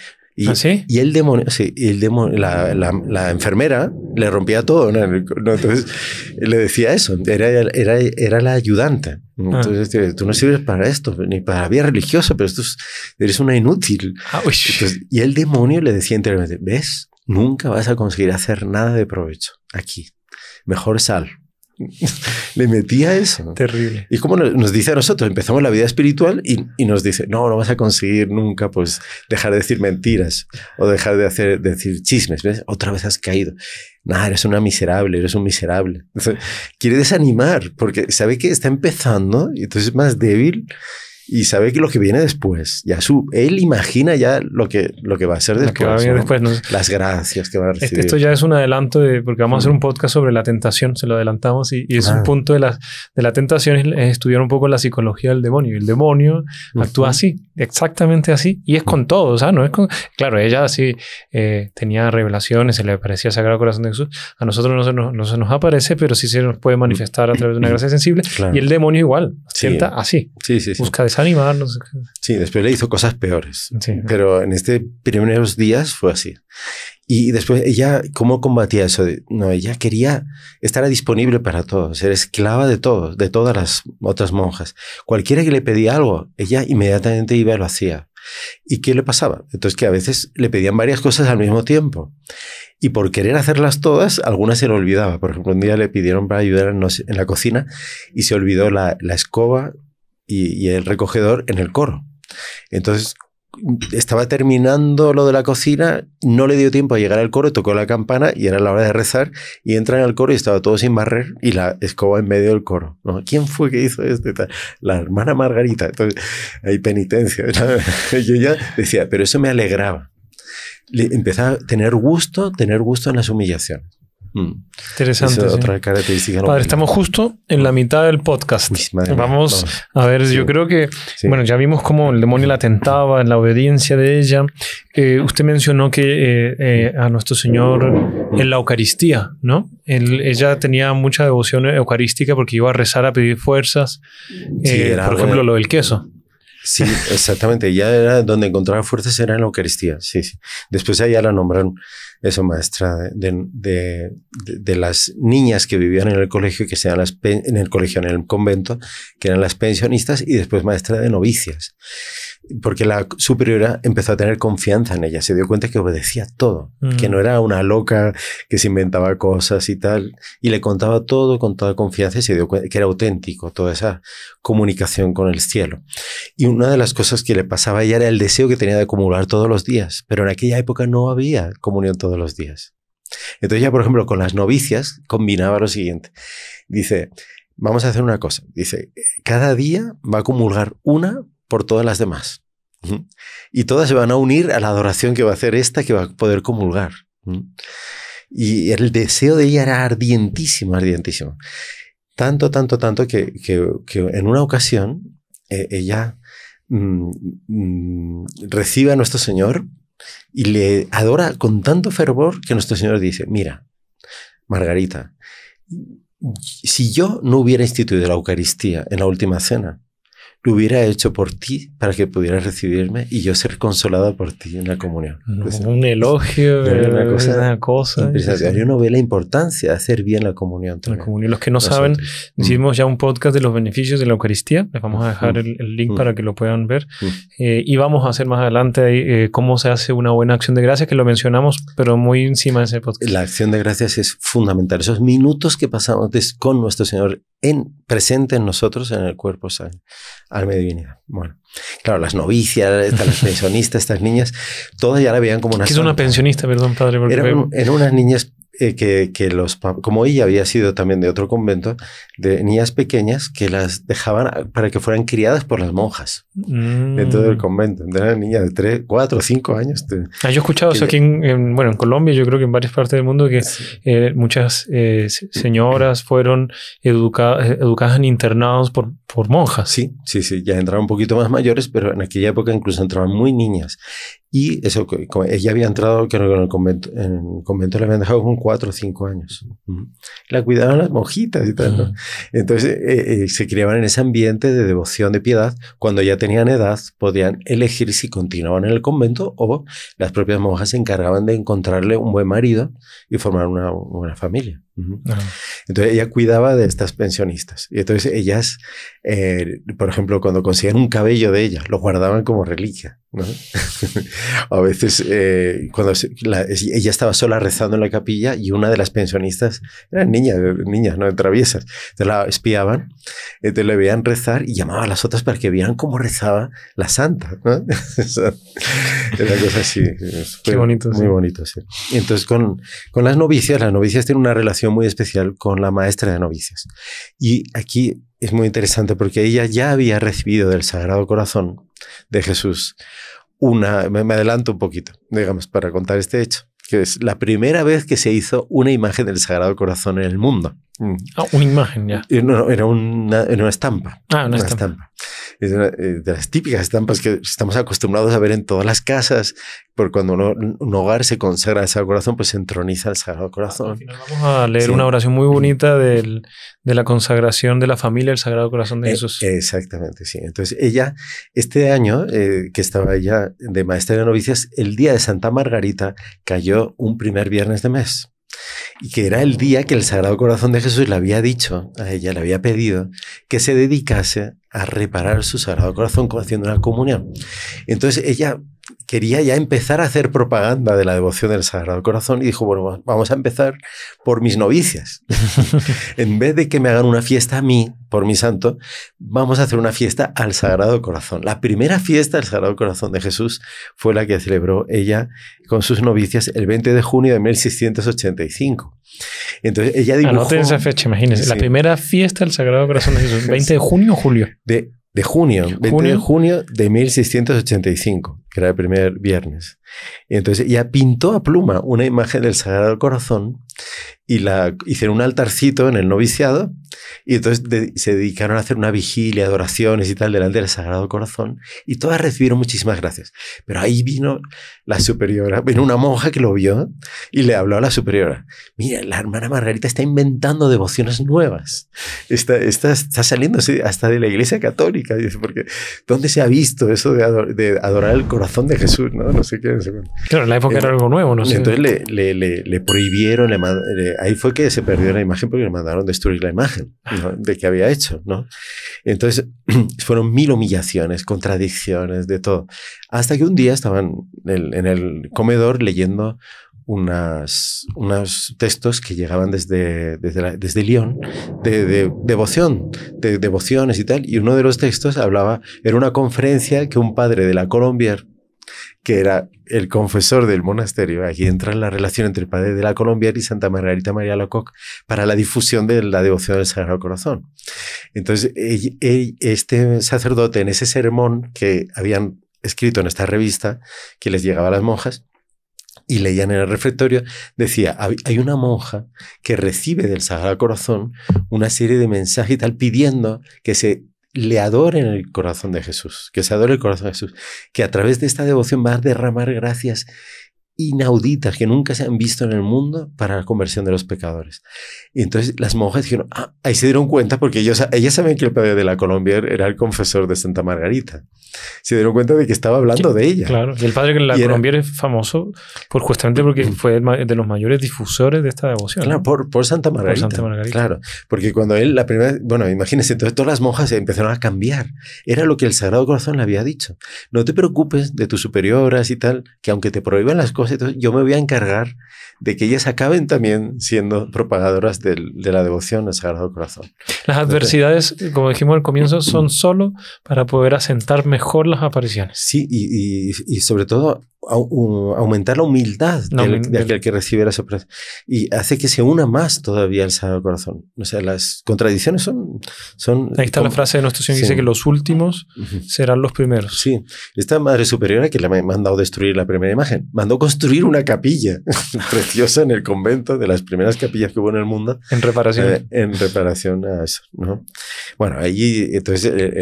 ¿Ah, y, el demonio, sí, el la, enfermera le rompía todo. Entonces le decía eso, era, la ayudante. Entonces, ah. este, tú no sirves para esto, ni para la vida religiosa, pero esto eres una inútil. Ah, y el demonio le decía interiormente, ¿ves? Nunca vas a conseguir hacer nada de provecho aquí. Mejor sal. Le metía eso. Terrible. Y como nos dice a nosotros, empezamos la vida espiritual y, nos dice, no, no vas a conseguir nunca pues dejar de decir mentiras o dejar de, hacer, decir chismes. Otra vez has caído. Nada, eres una miserable, eres un miserable. quiere desanimar porque sabe que está empezando y entonces es más débil y sabe que lo que viene después, ya su, él imagina ya lo que, lo que va a ser después. Va después Las gracias que va a este, recibir. esto ya es un adelanto de, porque vamos a hacer un podcast sobre la tentación, se lo adelantamos, y, y es un ah. punto de la, de la tentación, es, estudiar un poco la psicología del demonio. El demonio actúa así, exactamente así, y es con todo, o sea, no es con... Claro, ella sí eh, tenía revelaciones, se le aparecía Sagrado Corazón de Jesús, a nosotros no se nos, no se nos aparece, pero sí se nos puede manifestar a través de una [clears throat] gracia sensible, y el demonio igual, sienta así, sí, sí, busca Sí, después le hizo cosas peores. Pero en estos primeros días fue así. Y después ella, ¿cómo combatía eso? No, ella quería estar disponible para todos, ser esclava de todos, de todas las otras monjas. Cualquiera que le pedía algo, ella inmediatamente iba y lo hacía. ¿Y qué le pasaba? Entonces que a veces le pedían varias cosas al mismo tiempo. Y por querer hacerlas todas, algunas se le olvidaba. Por ejemplo, un día le pidieron para ayudar en, la cocina y se olvidó la escoba, y, el recogedor en el coro Entonces, estaba terminando lo de la cocina, no le dio tiempo a llegar al coro, tocó la campana y era la hora de rezar y entra en el coro y estaba todo sin barrer y la escoba en medio del coro. ¿no? ¿Quién fue que hizo esto? La hermana Margarita. Entonces, hay penitencia. [laughs] Yo ya decía, pero eso me alegraba. empezaba a tener gusto, tener gusto en las humillaciones. Mm. Interesante. Padre, estamos justo en la mitad del podcast. vamos, a ver, yo creo que, bueno, ya vimos cómo el demonio la tentaba, en la obediencia de ella. Eh, usted mencionó que eh, eh, a nuestro Señor en la Eucaristía, ¿no? ella tenía mucha devoción eucarística porque iba a rezar a pedir fuerzas. por ejemplo, lo del queso. Sí, exactamente. ya era donde encontraba fuerzas era en la Eucaristía. Sí, sí. Después allá ella la nombraron eso maestra de, de, las niñas que vivían en el colegio, que sean las en el colegio, en el convento, que eran las pensionistas y después maestra de novicias porque la superiora empezó a tener confianza en ella, se dio cuenta que obedecía todo, que mm. no era una loca que se inventaba cosas y tal, y le contaba todo con toda confianza y se dio cuenta que era auténtico, toda esa comunicación con el cielo. Y una de las cosas que le pasaba a ella era el deseo que tenía de acumular todos los días, pero en aquella época no había comunión todos los días. Entonces ya, por ejemplo, con las novicias combinaba lo siguiente. Dice, vamos a hacer una cosa. Dice, cada día va a acumular una por todas las demás. Y todas se van a unir a la adoración que va a hacer esta que va a poder comulgar. Y el deseo de ella era ardientísimo, ardientísimo. Tanto, tanto, tanto que, que, en una ocasión eh, ella mm, mm, recibe a nuestro Señor y le adora con tanto fervor que nuestro Señor dice, mira, Margarita, si yo no hubiera instituido la Eucaristía en la última cena, lo hubiera hecho por ti para que pudieras recibirme y yo ser consolada por ti en la comunión. un pues, elogio, una cosa, una cosa Yo no ve la importancia de hacer bien la comunión. La comunión. Los que no saben, mm. hicimos ya un podcast de los beneficios de la Eucaristía. Les vamos a dejar mm. el, link mm. para que lo puedan ver. Eh, y vamos a hacer más adelante eh, cómo se hace una buena acción de gracias, que lo mencionamos, pero muy encima de ese podcast. La acción de gracias es fundamental. Esos minutos que pasamos con nuestro Señor presente en nosotros, en el cuerpo sal, alma y Bueno, claro, las novicias, las [laughs] pensionistas, estas niñas, todas ya la veían como una... ¿Qué es una pensionista, perdón, padre? Porque Eran, eran unas niñas eh, que, los, como ella había sido también de otro convento, de niñas pequeñas que las dejaban para que fueran criadas por las monjas mm. dentro del convento. Entonces eran niñas de 3, 4, 5 años. ah, yo he escuchado eso aquí en, bueno, en Colombia, yo creo que en varias partes del mundo, que eh, muchas eh, señoras fueron educadas, educadas en internados por por monjas. Sí, sí, sí, ya entraban un poquito más mayores, pero en aquella época incluso entraban muy niñas. Y eso, ella había entrado, creo que en el convento, en convento le habían dejado con cuatro o cinco años. La cuidaban las monjitas y tal, Entonces eh, eh, se criaban en ese ambiente de devoción, de piedad. Cuando ya tenían edad, podían elegir si continuaban en el convento o las propias monjas se encargaban de encontrarle un buen marido y formar una, buena familia. Entonces ella cuidaba de estas pensionistas. Y entonces ellas, eh, por ejemplo, cuando conseguían un cabello de ella, lo guardaban como reliquia. [laughs] a veces, eh, cuando ella estaba sola rezando en la capilla y una de las pensionistas, eran niñas, niñas, no traviesas, te la espiaban, eh, te le veían rezar y llamaban a las otras para que vieran cómo rezaba la santa. ¿no? [laughs] Era cosa así. Qué bonito. Muy bonito, Y entonces, con, con las novicias, las novicias tienen una relación muy especial con la maestra de novicias. Y aquí es muy interesante porque ella ya había recibido del Sagrado Corazón de Jesús una, me, adelanto un poquito, digamos, para contar este hecho, que es la primera vez que se hizo una imagen del Sagrado Corazón en el mundo. Mm. Ah, una imagen, ya. Eh, era, una, estampa. Ah, una, estampa. Es eh, de las típicas estampas que estamos acostumbrados a ver en todas las casas, porque cuando un, hogar se consagra al Sagrado Corazón, pues se entroniza el Sagrado Corazón. Al final vamos a leer una oración muy bonita del, de la consagración de la familia al Sagrado Corazón de eh, Jesús. exactamente, sí. Entonces, ella, este año que estaba ella de maestra de novicias, el día de Santa Margarita cayó un primer viernes de mes y que era el día que el Sagrado Corazón de Jesús le había dicho a ella, le había pedido que se dedicase a reparar su Sagrado Corazón haciendo una comunión. Entonces ella quería ya empezar a hacer propaganda de la devoción del Sagrado Corazón y dijo, bueno, vamos a empezar por mis novicias. [laughs] en vez de que me hagan una fiesta a mí, por mi santo, vamos a hacer una fiesta al Sagrado Corazón. La primera fiesta del Sagrado Corazón de Jesús fue la que celebró ella con sus novicias el 20 de junio de 1685. Entonces ella dibujó... Anoten esa fecha, imagínense. La primera fiesta del Sagrado Corazón de Jesús, 20 de junio o julio. De de junio, ¿Junio? de junio de 1685, que era el primer viernes. entonces ya pintó a pluma una imagen del Sagrado Corazón y la hicieron un altarcito en el noviciado y entonces se dedicaron a hacer una vigilia adoraciones y tal delante del Sagrado Corazón y todas recibieron muchísimas gracias. Pero ahí vino la superiora, vino una monja que lo vio y le habló a la superiora. Mira, la hermana Margarita está inventando devociones nuevas. Está, está, hasta de la iglesia católica. Dice, porque ¿dónde se ha visto eso de, adorar el corazón de Jesús? No, no sé qué. claro, en la época era algo nuevo, no sé. Entonces le, le prohibieron, ahí fue que se perdió la imagen porque le mandaron destruir la imagen de, que había hecho, ¿no? Entonces, [clears throat] fueron mil humillaciones, contradicciones, de todo. Hasta que un día estaban en, el comedor leyendo unas, unos textos que llegaban desde, desde, Lyon, de, de, devoción, de devociones y tal. Y uno de los textos hablaba, era una conferencia que un padre de la Colombia que era el confesor del monasterio. Aquí entra la relación entre el padre de la Colombia y Santa Margarita María Lococ para la difusión de la devoción del Sagrado Corazón. Entonces, este sacerdote en ese sermón que habían escrito en esta revista que les llegaba a las monjas, y leían en el refectorio, decía, hay una monja que recibe del Sagrado Corazón una serie de mensajes y tal pidiendo que se le adoren el corazón de Jesús, que se adore el corazón de Jesús, que a través de esta devoción va a derramar gracias inauditas que nunca se han visto en el mundo para la conversión de los pecadores. Y entonces las monjas dijeron, ah, ahí se dieron cuenta porque ellos, ellas saben que el padre de la Colombia era el confesor de Santa Margarita. Se dieron cuenta de que estaba hablando de ella. Claro, y el padre de la Colombia es famoso por, justamente porque mm. fue de los mayores difusores de esta devoción. Claro, por, Santa Margarita. Santa Margarita. Claro, porque cuando él, la primera, bueno, imagínense, entonces todas las monjas empezaron a cambiar. Era lo que el Sagrado Corazón le había dicho. No te preocupes de tus superioras y tal, que aunque te prohíban las cosas, yo me voy a encargar de que ellas acaben también siendo propagadoras de la devoción al Sagrado Corazón. Las adversidades, como dijimos al comienzo, son solo para poder asentar mejor las apariciones. Sí, y sobre todo aumentar la humildad de, aquel que recibe la sorpresa y hace que se una más todavía el Sagrado Corazón. O sea, las contradicciones son... son Ahí está la frase de nuestro Señor que dice que los últimos serán los primeros. Sí, esta Madre Superiora que le ha mandado destruir la primera imagen, mandó construir una capilla [laughs] preciosa en el convento de las primeras capillas que hubo en el mundo. En reparación. Eh, en reparación a eso. ¿no? Bueno, allí, entonces, eh,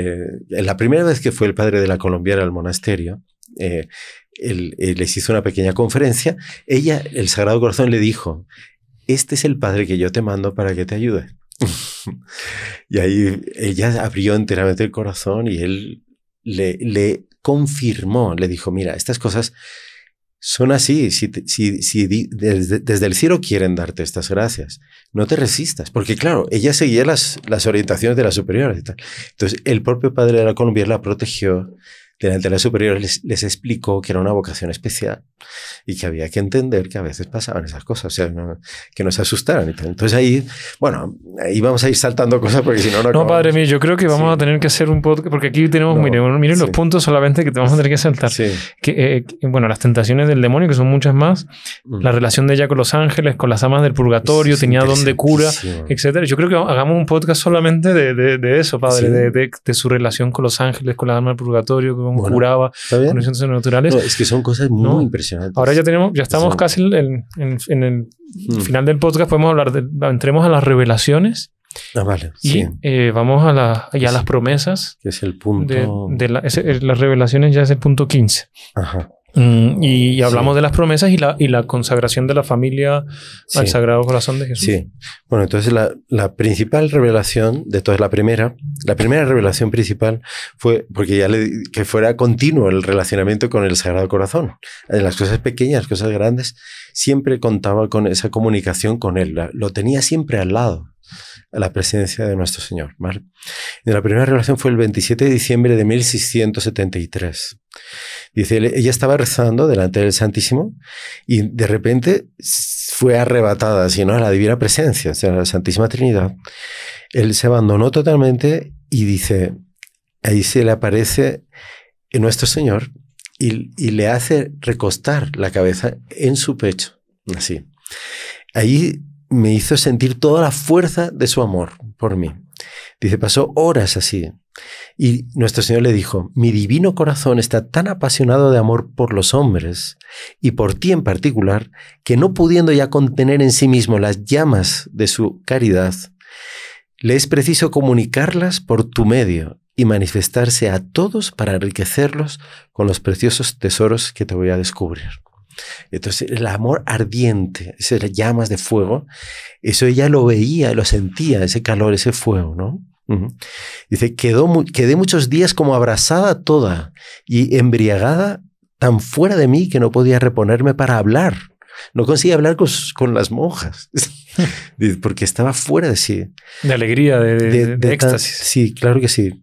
eh, la primera vez que fue el padre de la colombiana al monasterio, eh, eh, les hizo una pequeña conferencia, ella, el Sagrado Corazón le dijo, este es el Padre que yo te mando para que te ayude. [laughs] y ahí ella abrió enteramente el corazón y él le, le, confirmó, le dijo, mira, estas cosas son así, si, desde, el cielo quieren darte estas gracias, no te resistas, porque claro, ella seguía las, las orientaciones de la superiora. Entonces, el propio Padre de la Colombia la protegió que de el superior les, les, explicó que era una vocación especial y que había que entender que a veces pasaban esas cosas, o sea, que nos se asustaran. Entonces ahí, bueno, ahí vamos a ir saltando cosas porque si no... No, no padre mío, yo creo que vamos a tener que hacer un podcast, porque aquí tenemos, miren, los puntos solamente que tenemos vamos a tener que saltar. Eh, bueno, las tentaciones del demonio, que son muchas más, mm. la relación de ella con los ángeles, con las amas del purgatorio, tenía don cura, etcétera. Yo creo que hagamos un podcast solamente de, eso, padre, de, de, su relación con los ángeles, con las amas del purgatorio, curaba con naturales. es que son cosas muy impresionantes. Ahora ya tenemos, ya estamos casi en, el hmm. final del podcast, podemos hablar de, entremos a las revelaciones. Ah, vale. Y eh, vamos a, ya las promesas. Que es el punto. De, eh, las revelaciones ya es el punto 15. Ajá. Mm, y, hablamos de las promesas y la, consagración de la familia al Sagrado Corazón de Jesús. Sí. Bueno, entonces la, principal revelación de todas, la primera, la primera revelación principal fue porque ya le, que fuera continuo el relacionamiento con el Sagrado Corazón. En las cosas pequeñas, cosas grandes, siempre contaba con esa comunicación con él. lo tenía siempre al lado la presencia de nuestro Señor. ¿vale? la primera revelación fue el 27 de diciembre de 1673. Dice, ella estaba rezando delante del Santísimo y de repente fue arrebatada, sino a la divina presencia, o sea, a la Santísima Trinidad. Él se abandonó totalmente y dice, ahí se le aparece nuestro Señor y, y le hace recostar la cabeza en su pecho, así. Ahí me hizo sentir toda la fuerza de su amor por mí. Dice, pasó horas así. Y nuestro Señor le dijo, mi divino corazón está tan apasionado de amor por los hombres y por ti en particular, que no pudiendo ya contener en sí mismo las llamas de su caridad, le es preciso comunicarlas por tu medio y manifestarse a todos para enriquecerlos con los preciosos tesoros que te voy a descubrir. Entonces, el amor ardiente, esas llamas de fuego, eso ella lo veía, lo sentía, ese calor, ese fuego, ¿no? Dice, quedó, quedé muchos días como abrazada toda y embriagada tan fuera de mí que no podía reponerme para hablar. No conseguía hablar con, las monjas, [laughs] porque estaba fuera de sí. De alegría, de, éxtasis. sí, claro que sí.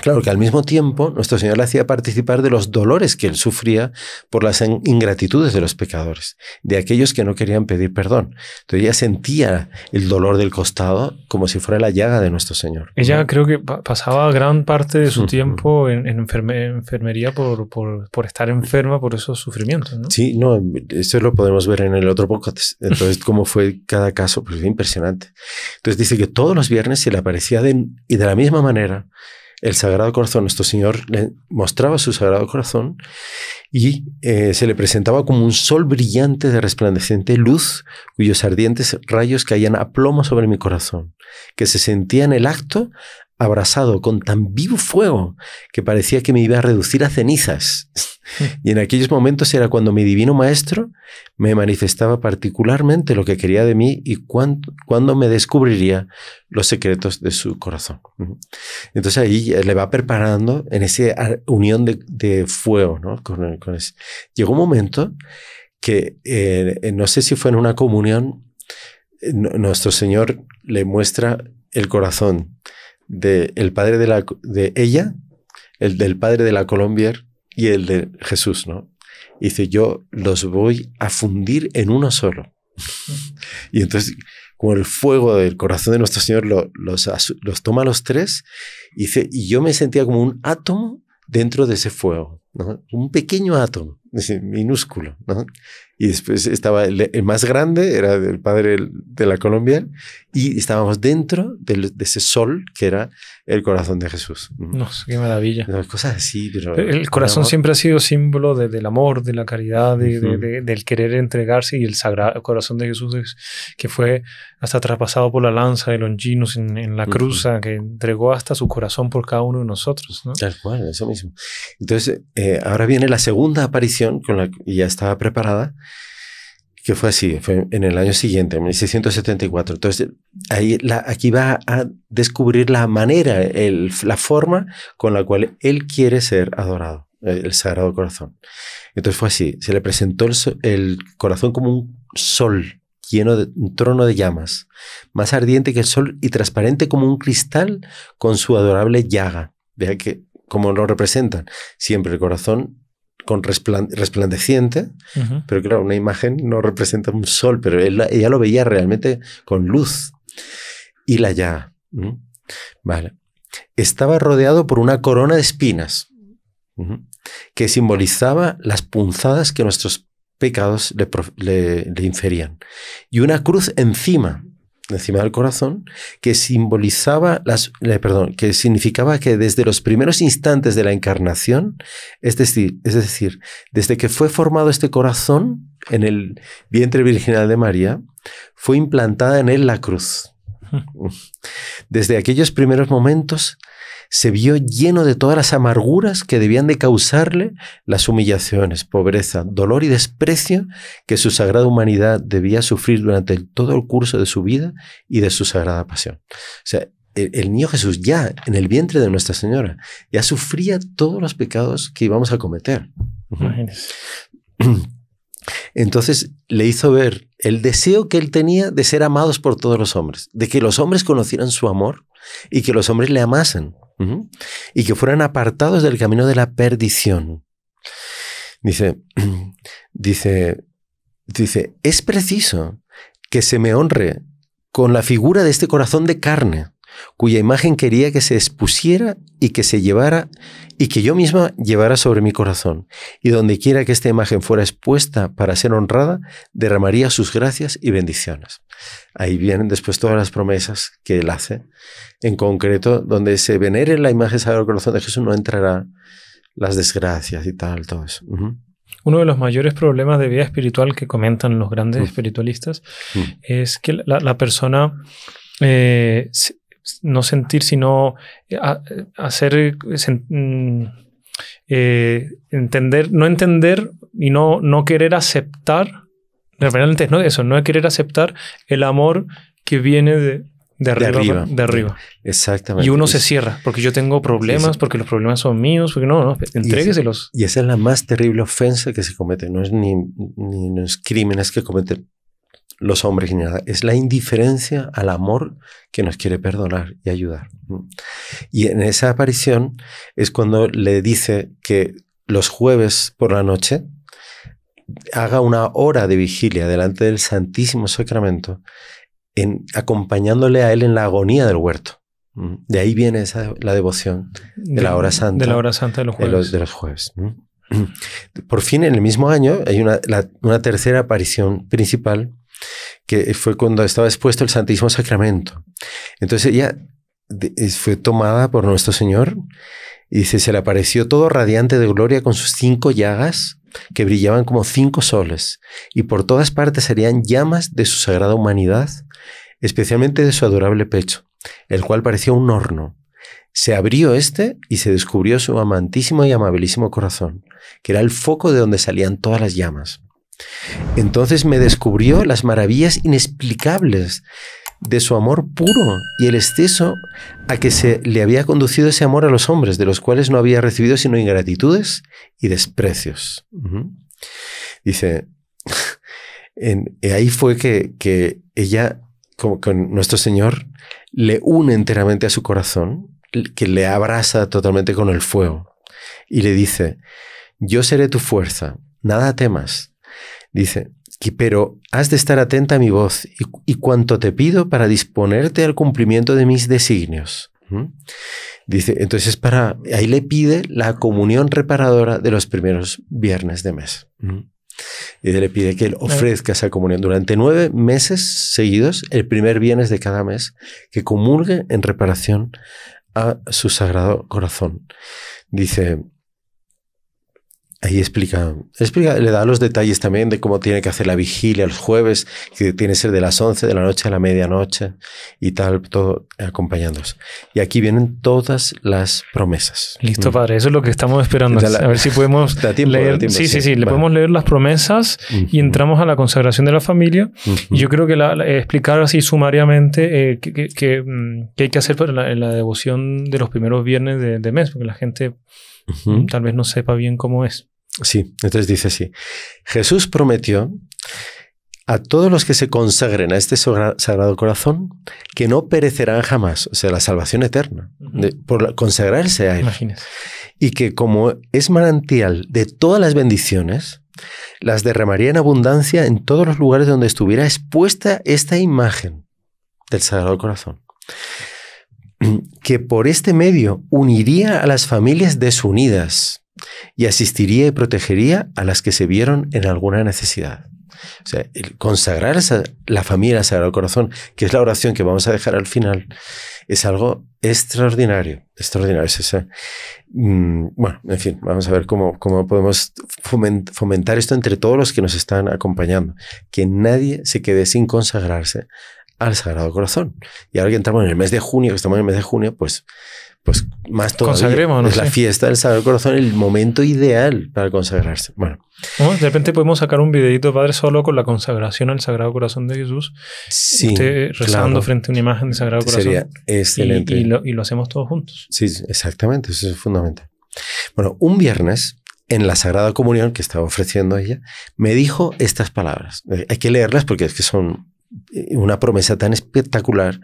Claro que al mismo tiempo nuestro Señor le hacía participar de los dolores que él sufría por las ingratitudes de los pecadores, de aquellos que no querían pedir perdón. Entonces ella sentía el dolor del costado como si fuera la llaga de nuestro Señor. Ella creo que pasaba gran parte de su tiempo en, enfermería por, estar enferma por esos sufrimientos. Sí, no, eso lo podemos ver en el otro podcast. Entonces, [laughs] cómo fue cada caso, pues impresionante. Entonces dice que todos los viernes se le aparecía y de la misma manera el Sagrado Corazón, nuestro Señor le mostraba su Sagrado Corazón y eh, se le presentaba como un sol brillante de resplandeciente luz, cuyos ardientes rayos caían a plomo sobre mi corazón, que se sentía en el acto abrazado con tan vivo fuego que parecía que me iba a reducir a cenizas. [laughs] Y en aquellos momentos era cuando mi divino maestro me manifestaba particularmente lo que quería de mí y cuándo, cuando me descubriría los secretos de su corazón. Entonces ahí le va preparando en esa unión de, fuego. Llegó un momento que eh, eh, no sé si fue en una comunión, eh, nuestro Señor le muestra el corazón del padre de, ella, el del padre de la colombia y el de Jesús, ¿no? Y dice, yo los voy a fundir en uno solo. [laughs] y entonces, como el fuego del corazón de nuestro Señor los, toma los tres, y y yo me sentía como un átomo dentro de ese fuego, ¿no? Un pequeño átomo, minúsculo, ¿no? y después estaba el, más grande, era el padre de la Colombia, y estábamos dentro de ese sol que era el corazón de Jesús. No, qué maravilla. cosas así. el, corazón siempre ha sido símbolo del amor, de la caridad, del querer entregarse, y el sagrado corazón de Jesús que fue hasta traspasado por la lanza de Longinos en, en la cruz, que entregó hasta su corazón por cada uno de nosotros. Tal cual, eso mismo. Entonces, eh, ahora viene la segunda aparición, con la que ya estaba preparada, que fue así, fue en el año siguiente, en 1674. Entonces, ahí aquí va a descubrir la manera, el, la forma con la cual él quiere ser adorado, el, Sagrado Corazón. Entonces fue así, se le presentó el, corazón como un sol lleno de un trono de llamas, más ardiente que el sol y transparente como un cristal con su adorable llaga. Vea que como lo representan, siempre el corazón con resplandeciente, pero claro, una imagen no representa un sol, pero ella lo veía realmente con luz y la ya Vale. Estaba rodeado por una corona de espinas que simbolizaba las punzadas que nuestros pecados le, le, inferían y una cruz encima encima del corazón, que simbolizaba las, eh, perdón, que significaba que desde los primeros instantes de la encarnación, es decir, desde que fue formado este corazón en el vientre virginal de María, fue implantada en él la cruz. Desde aquellos primeros momentos se vio lleno de todas las amarguras que debían de causarle las humillaciones, pobreza, dolor y desprecio que su sagrada humanidad debía sufrir durante todo el curso de su vida y de su sagrada pasión. O sea, el, niño Jesús ya en el vientre de Nuestra Señora ya sufría todos los pecados que íbamos a cometer. [clears throat] Entonces le hizo ver el deseo que él tenía de ser amados por todos los hombres, de que los hombres conocieran su amor y que los hombres le amasen y que fueran apartados del camino de la perdición. Dice, [clears throat] dice, dice, es preciso que se me honre con la figura de este corazón de carne, cuya imagen quería que se expusiera y que se llevara y que yo misma llevara sobre mi corazón, y donde quiera que esta imagen fuera expuesta para ser honrada, derramaría sus gracias y bendiciones. Ahí vienen después todas las promesas que él hace, en concreto, donde se venere la imagen sagrada corazón de Jesús no entrará las desgracias y tal, todo eso. Uno de los mayores problemas de vida espiritual que comentan los grandes mm. espiritualistas mm. es que la, persona eh, no sentir, sino eh, eh, hacer, eh, mm, entender, no entender y no, no querer aceptar, realmente no eso, no querer aceptar el amor que viene de, arriba, de arriba. Exactamente. Y uno se cierra, porque yo tengo problemas, porque los problemas son míos, porque no, no, entrégueselos. Y, esa es la más terrible ofensa que se comete, no es ni, ni los crímenes que cometen los hombres ni nada. Es la indiferencia al amor que nos quiere perdonar y ayudar. Y en esa aparición es cuando le dice que los jueves por la noche haga una hora de vigilia delante del Santísimo Sacramento, acompañándole a él en la agonía del huerto. De ahí viene esa, la devoción de, la hora santa. De la hora santa de los jueves. De los, jueves. [clears throat] Por fin, en el mismo año, hay una, una tercera aparición principal que fue cuando estaba expuesto el Santísimo Sacramento. Entonces ella fue tomada por nuestro Señor y se le apareció todo radiante de gloria con sus cinco llagas que brillaban como cinco soles y por todas partes serían llamas de su sagrada humanidad, especialmente de su adorable pecho, el cual parecía un horno. Se abrió este y se descubrió su amantísimo y amabilísimo corazón, que era el foco de donde salían todas las llamas. Entonces me descubrió las maravillas inexplicables de su amor puro y el exceso a que se le había conducido ese amor a los hombres, de los cuales no había recibido sino ingratitudes y desprecios. Dice, [laughs] eh, ahí fue que, ella, como con nuestro Señor, le une enteramente a su corazón, que le abraza totalmente con el fuego y le dice, yo seré tu fuerza, nada temas, Dice, pero has de estar atenta a mi voz y, cuánto cuanto te pido para disponerte al cumplimiento de mis designios. ¿Mm? Dice, entonces para, ahí le pide la comunión reparadora de los primeros viernes de mes. ¿Mm? Y le pide que él ofrezca esa comunión durante nueve meses seguidos, el primer viernes de cada mes, que comulgue en reparación a su sagrado corazón. Dice, Ahí explica, le da los detalles también de cómo tiene que hacer la vigilia los jueves, que tiene que ser de las 11 de la noche a la medianoche y tal, todo acompañándose. Y aquí vienen todas las promesas. Listo, mm. padre, eso es lo que estamos esperando. a ver si podemos [laughs] leer. sí, sí, sí, le podemos leer las promesas y entramos a la consagración de la familia. Y yo creo que la, explicar así sumariamente eh, mm, qué que, hay que hacer para la, devoción de los primeros viernes de, mes, porque la gente tal vez no sepa bien cómo es. Sí, entonces dice así, Jesús prometió a todos los que se consagren a este sagrado corazón que no perecerán jamás, o sea, la salvación eterna, por consagrarse a él. Y que como es manantial de todas las bendiciones, las derramaría en abundancia en todos los lugares donde estuviera expuesta esta imagen del Sagrado Corazón. Que por este medio uniría a las familias desunidas y asistiría y protegería a las que se vieron en alguna necesidad. O sea, el consagrar la familia al Sagrado Corazón, que es la oración que vamos a dejar al final, es algo extraordinario, extraordinario. Es mm, bueno, en fin, vamos a ver cómo, cómo podemos fomentar esto entre todos los que nos están acompañando, que nadie se quede sin consagrarse al Sagrado Corazón. Y ahora que en el mes de junio, que estamos en el mes de junio, pues pues más todavía. Consagremos, Es la fiesta del Sagrado Corazón, el momento ideal para consagrarse. Bueno. de repente podemos sacar un videito, Padre, solo con la consagración al Sagrado Corazón de Jesús. Sí. rezando frente a una imagen del Sagrado Corazón. Sería excelente. Y, lo, hacemos todos juntos. Sí, exactamente. Eso es fundamental. Bueno, un viernes en la Sagrada Comunión que estaba ofreciendo ella, me dijo estas palabras. Eh, hay que leerlas porque es que son eh, una promesa tan espectacular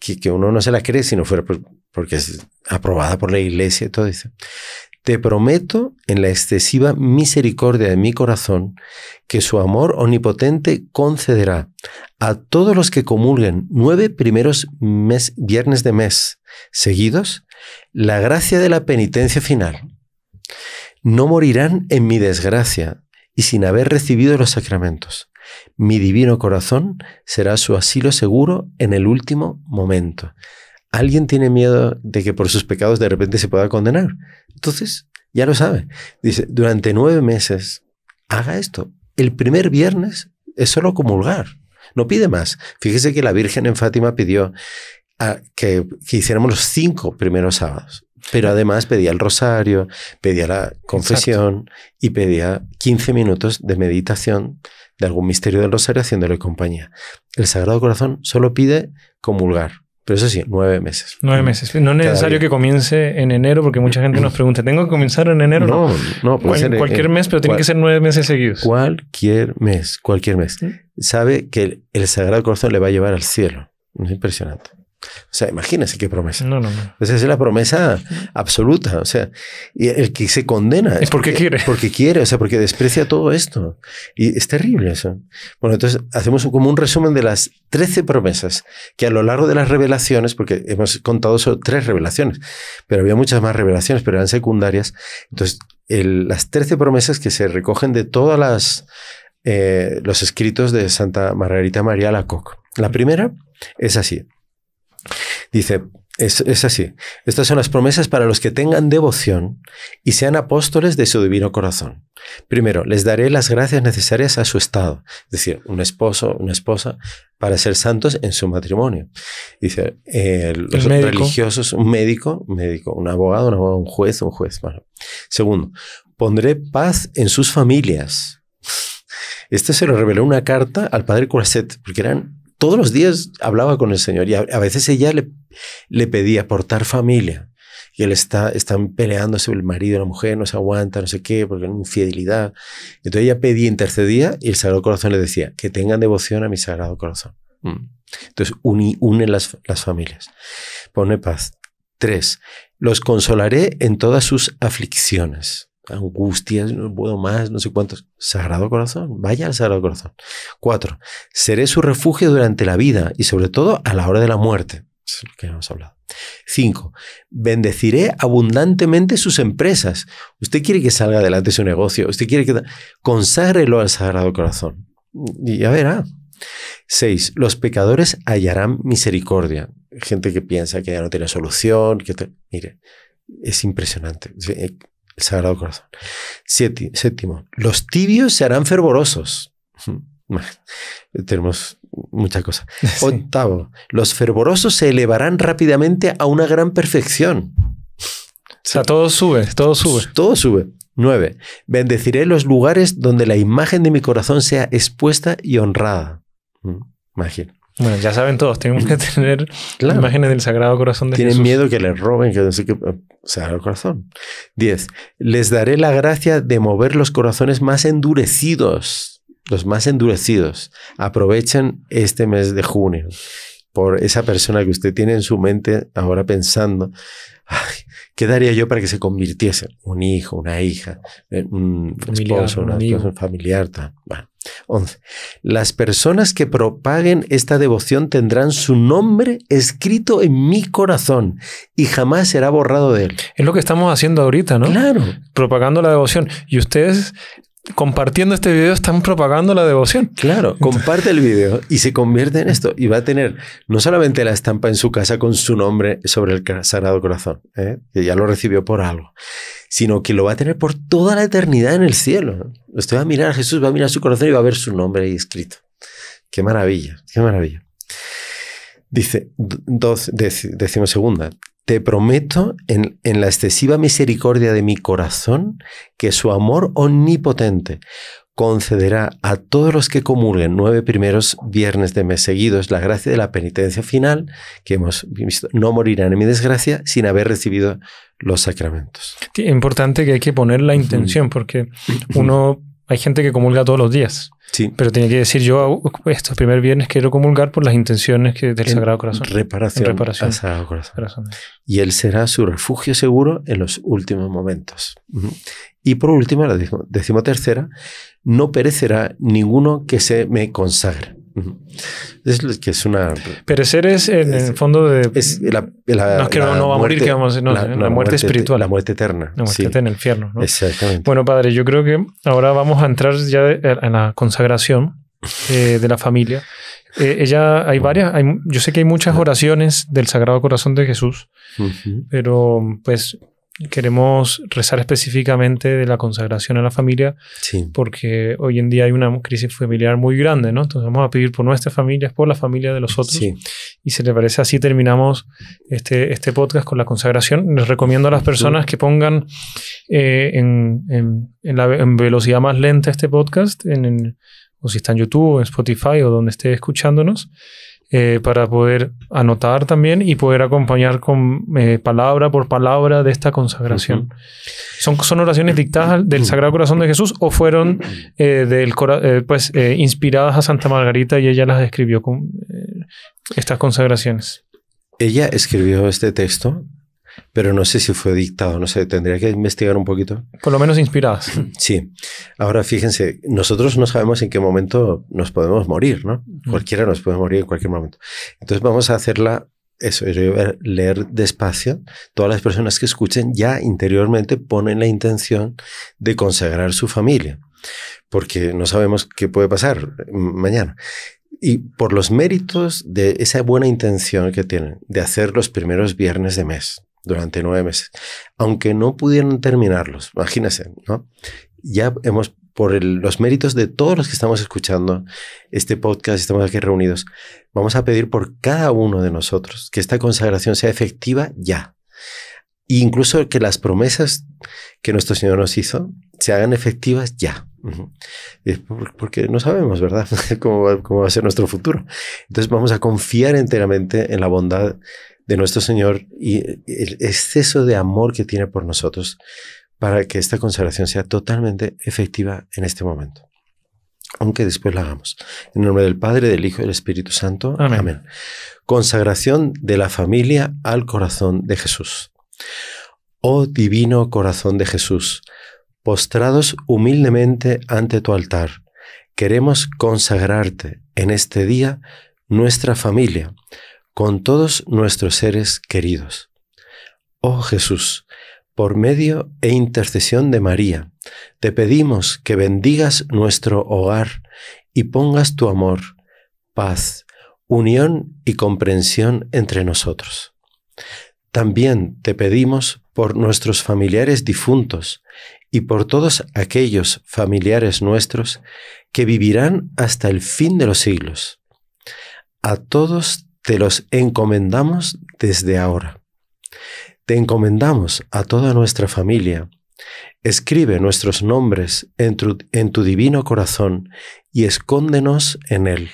que, que uno no se la cree si no fuera por, porque es aprobada por la iglesia y todo dice. Te prometo en la excesiva misericordia de mi corazón que su amor omnipotente concederá a todos los que comulguen nueve primeros viernes de mes seguidos la gracia de la penitencia final. No morirán en mi desgracia y sin haber recibido los sacramentos. Mi divino corazón será su asilo seguro en el último momento alguien tiene miedo de que por sus pecados de repente se pueda condenar. Entonces, ya lo sabe. Dice, durante nueve meses, haga esto. El primer viernes es solo comulgar. No pide más. Fíjese que la Virgen en Fátima pidió ah, que, hiciéramos los cinco primeros sábados. Pero además pedía el rosario, pedía la confesión y pedía 15 minutos de meditación de algún misterio del rosario haciéndole compañía. El Sagrado Corazón solo pide comulgar. Pero eso sí, nueve meses. Nueve mm. meses. No es necesario que comience en enero, porque mucha gente nos pregunta, ¿tengo que comenzar en enero? No, no, puede ser eh, cualquier eh, mes, pero tiene que ser nueve meses seguidos. Cualquier mes, cualquier mes. Sabe que el, el, Sagrado Corazón le va a llevar al cielo. Es impresionante. O sea, imagínense qué promesa. No, no, no. es la promesa absoluta. O sea, y el que se condena. Es porque, quiere. Porque quiere, o sea, porque desprecia todo esto. Y es terrible eso. Bueno, entonces hacemos como un resumen de las 13 promesas que a lo largo de las revelaciones, porque hemos contado solo tres revelaciones, pero había muchas más revelaciones, pero eran secundarias. Entonces, las 13 promesas que se recogen de todas las eh, los escritos de Santa Margarita María Lacock. La primera es así. Dice, es, así. Estas son las promesas para los que tengan devoción y sean apóstoles de su divino corazón. Primero, les daré las gracias necesarias a su estado, es decir, un esposo, una esposa, para ser santos en su matrimonio. Dice, eh, los religiosos, un médico, un médico, un abogado, un abogado, un juez, un juez. Bueno. Segundo, pondré paz en sus familias. Esto se lo reveló una carta al padre Corset, porque eran todos los días hablaba con el Señor y a, veces ella le, le pedía portar familia. Y él está, están peleándose el marido y la mujer, no se aguanta, no sé qué, porque es infidelidad. Entonces ella pedía, intercedía y el Sagrado Corazón le decía, que tengan devoción a mi Sagrado Corazón. Mm. Entonces une, las, las familias. Pone paz. Tres, los consolaré en todas sus aflicciones angustias, no puedo más, no sé cuántos. Sagrado Corazón, vaya al Sagrado Corazón. Cuatro, seré su refugio durante la vida y sobre todo a la hora de la muerte. que hemos hablado. Cinco, bendeciré abundantemente sus empresas. Usted quiere que salga adelante su negocio, usted quiere que... Conságrelo al Sagrado Corazón. Y ya verá. Seis, Los pecadores hallarán misericordia. Gente que piensa que ya no tiene solución, que mire, es impresionante. Eh, el Sagrado Corazón. séptimo, los tibios se harán fervorosos. [laughs] tenemos mucha cosa. [laughs] Octavo, los fervorosos se elevarán rápidamente a una gran perfección. O sea, todo sube, todo pues sube. Todo sube. Nueve, bendeciré los lugares donde la imagen de mi corazón sea expuesta y honrada. Mm, Imagina. Bueno, ya saben todos, tenemos que [laughs] tener las imágenes del Sagrado Corazón de Tienen Tienen miedo que les roben, que no sé qué. Sagrado Corazón. Diez. Les daré la gracia de mover los corazones más endurecidos. Los más endurecidos. Aprovechen este mes de junio por esa persona que usted tiene en su mente ahora pensando, ay, ¿Qué daría yo para que se convirtiese? Un hijo, una hija, eh, un esposo, un, un familiar. 11. Las personas que propaguen esta devoción tendrán su nombre escrito en mi corazón y jamás será borrado de él. Es lo que estamos haciendo ahorita, ¿no? Claro. Propagando la devoción. Y ustedes compartiendo este video están propagando la devoción. Claro, comparte el video y se convierte en esto. Y va a tener no solamente la estampa en su casa con su nombre sobre el Sagrado Corazón, ¿eh? que ya lo recibió por algo, sino que lo va a tener por toda la eternidad en el cielo. Usted va a mirar a Jesús, va a mirar su corazón y va a ver su nombre ahí escrito. Qué maravilla, qué maravilla. Dice, dos, te prometo en, la excesiva misericordia de mi corazón que su amor omnipotente concederá a todos los que comulguen nueve primeros viernes de mes seguidos la gracia de la penitencia final, que hemos visto, no morirán en mi desgracia sin haber recibido los sacramentos. Importante que hay que poner la intención, porque uno, hay gente que comulga todos los días, pero tenía que decir yo, estos primer viernes quiero comulgar por las intenciones que del Sagrado Corazón. Reparación, Sagrado Corazón. Y Él será su refugio seguro en los últimos momentos. Y por último, la decimotercera, no perecerá ninguno que se me consagre. Es lo que es una. Perecer es en el fondo de. no es que no, va a morir, que vamos, no, la, muerte, espiritual. La muerte eterna. La muerte el infierno. Exactamente. Bueno, padre, yo creo que ahora vamos a entrar ya en la consagración eh, de la familia. Eh, ella, hay varias, yo sé que hay muchas oraciones del Sagrado Corazón de Jesús, pero pues queremos rezar específicamente de la consagración a la familia, porque hoy en día hay una crisis familiar muy grande, ¿no? Entonces vamos a pedir por nuestras familias, por la familia de los otros. Sí. Y si les parece, así terminamos este, este podcast con la consagración. Les recomiendo a las personas que pongan eh, en, en, velocidad más lenta este podcast, en, o si está en YouTube, en Spotify o donde esté escuchándonos. Eh, para poder anotar también y poder acompañar con eh, palabra por palabra de esta consagración. ¿Son, ¿Son oraciones dictadas del Sagrado Corazón de Jesús o fueron eh, del, pues, inspiradas a Santa Margarita y ella las escribió con estas consagraciones? Ella escribió este texto pero no sé si fue dictado, no sé, tendría que investigar un poquito. Por lo menos inspiradas. [clears throat] Sí. Ahora fíjense, nosotros no sabemos en qué momento nos podemos morir, ¿no? Mm. Cualquiera nos puede morir en cualquier momento. Entonces vamos a hacerla eso, yo leer despacio. Todas las personas que escuchen ya interiormente ponen la intención de consagrar su familia, porque no sabemos qué puede pasar mm, mañana. Y por los méritos de esa buena intención que tienen de hacer los primeros viernes de mes, durante nueve meses, aunque no pudieron terminarlos, imagínense, ¿no? Ya hemos, por los méritos de todos los que estamos escuchando este podcast, estamos aquí reunidos, vamos a pedir por cada uno de nosotros que esta consagración sea efectiva ya. incluso que las promesas que nuestro Señor nos hizo se hagan efectivas ya. Porque no sabemos, ¿verdad?, [laughs] cómo cómo va a ser nuestro futuro. Entonces vamos a confiar enteramente en la bondad de nuestro Señor y el exceso de amor que tiene por nosotros para que esta consagración sea totalmente efectiva en este momento. Aunque después la hagamos. En nombre del Padre, del Hijo y del Espíritu Santo. Amén. Amén. Consagración de la familia al corazón de Jesús. Oh divino corazón de Jesús, postrados humildemente ante tu altar, queremos consagrarte en este día nuestra familia con todos nuestros seres queridos. Oh Jesús, por medio e intercesión de María, te pedimos que bendigas nuestro hogar y pongas tu amor, paz, unión y comprensión entre nosotros. También te pedimos por nuestros familiares difuntos y por todos aquellos familiares nuestros que vivirán hasta el fin de los siglos. A todos te los encomendamos desde ahora. Te encomendamos a toda nuestra familia. Escribe nuestros nombres en tu, en tu divino corazón y escóndenos en él.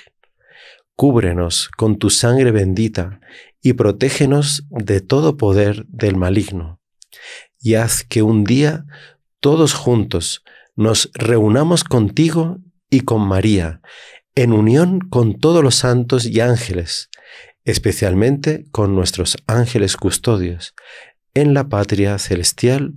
Cúbrenos con tu sangre bendita y protégenos de todo poder del maligno. Y haz que un día todos juntos nos reunamos contigo y con María, en unión con todos los santos y ángeles, especialmente con nuestros ángeles custodios, en la patria celestial.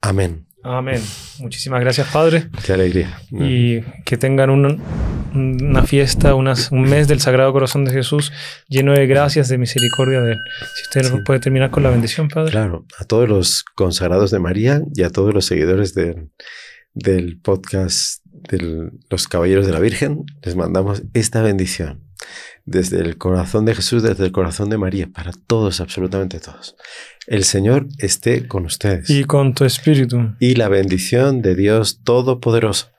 Amén. Amén. Muchísimas gracias, Padre. Qué alegría. Y que tengan una fiesta, un mes del Sagrado Corazón de Jesús lleno de gracias, de misericordia de él. Si usted puede terminar con la bendición, Padre. Claro, a todos los consagrados de María y a todos los seguidores del podcast de Los Caballeros de la Virgen, les mandamos esta bendición desde el corazón de Jesús, desde el corazón de María, para todos, absolutamente todos. El Señor esté con ustedes. Y con tu espíritu. Y la bendición de Dios Todopoderoso,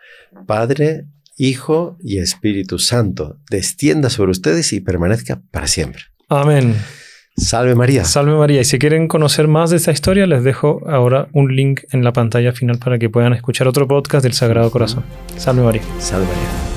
Padre, Hijo y Espíritu Santo, descienda sobre ustedes y permanezca para siempre. Amén. Salve María. Salve María. Y si quieren conocer más de esta historia, les dejo ahora un link en la pantalla final para que puedan escuchar otro podcast del Sagrado Corazón. Salve María. Salve María.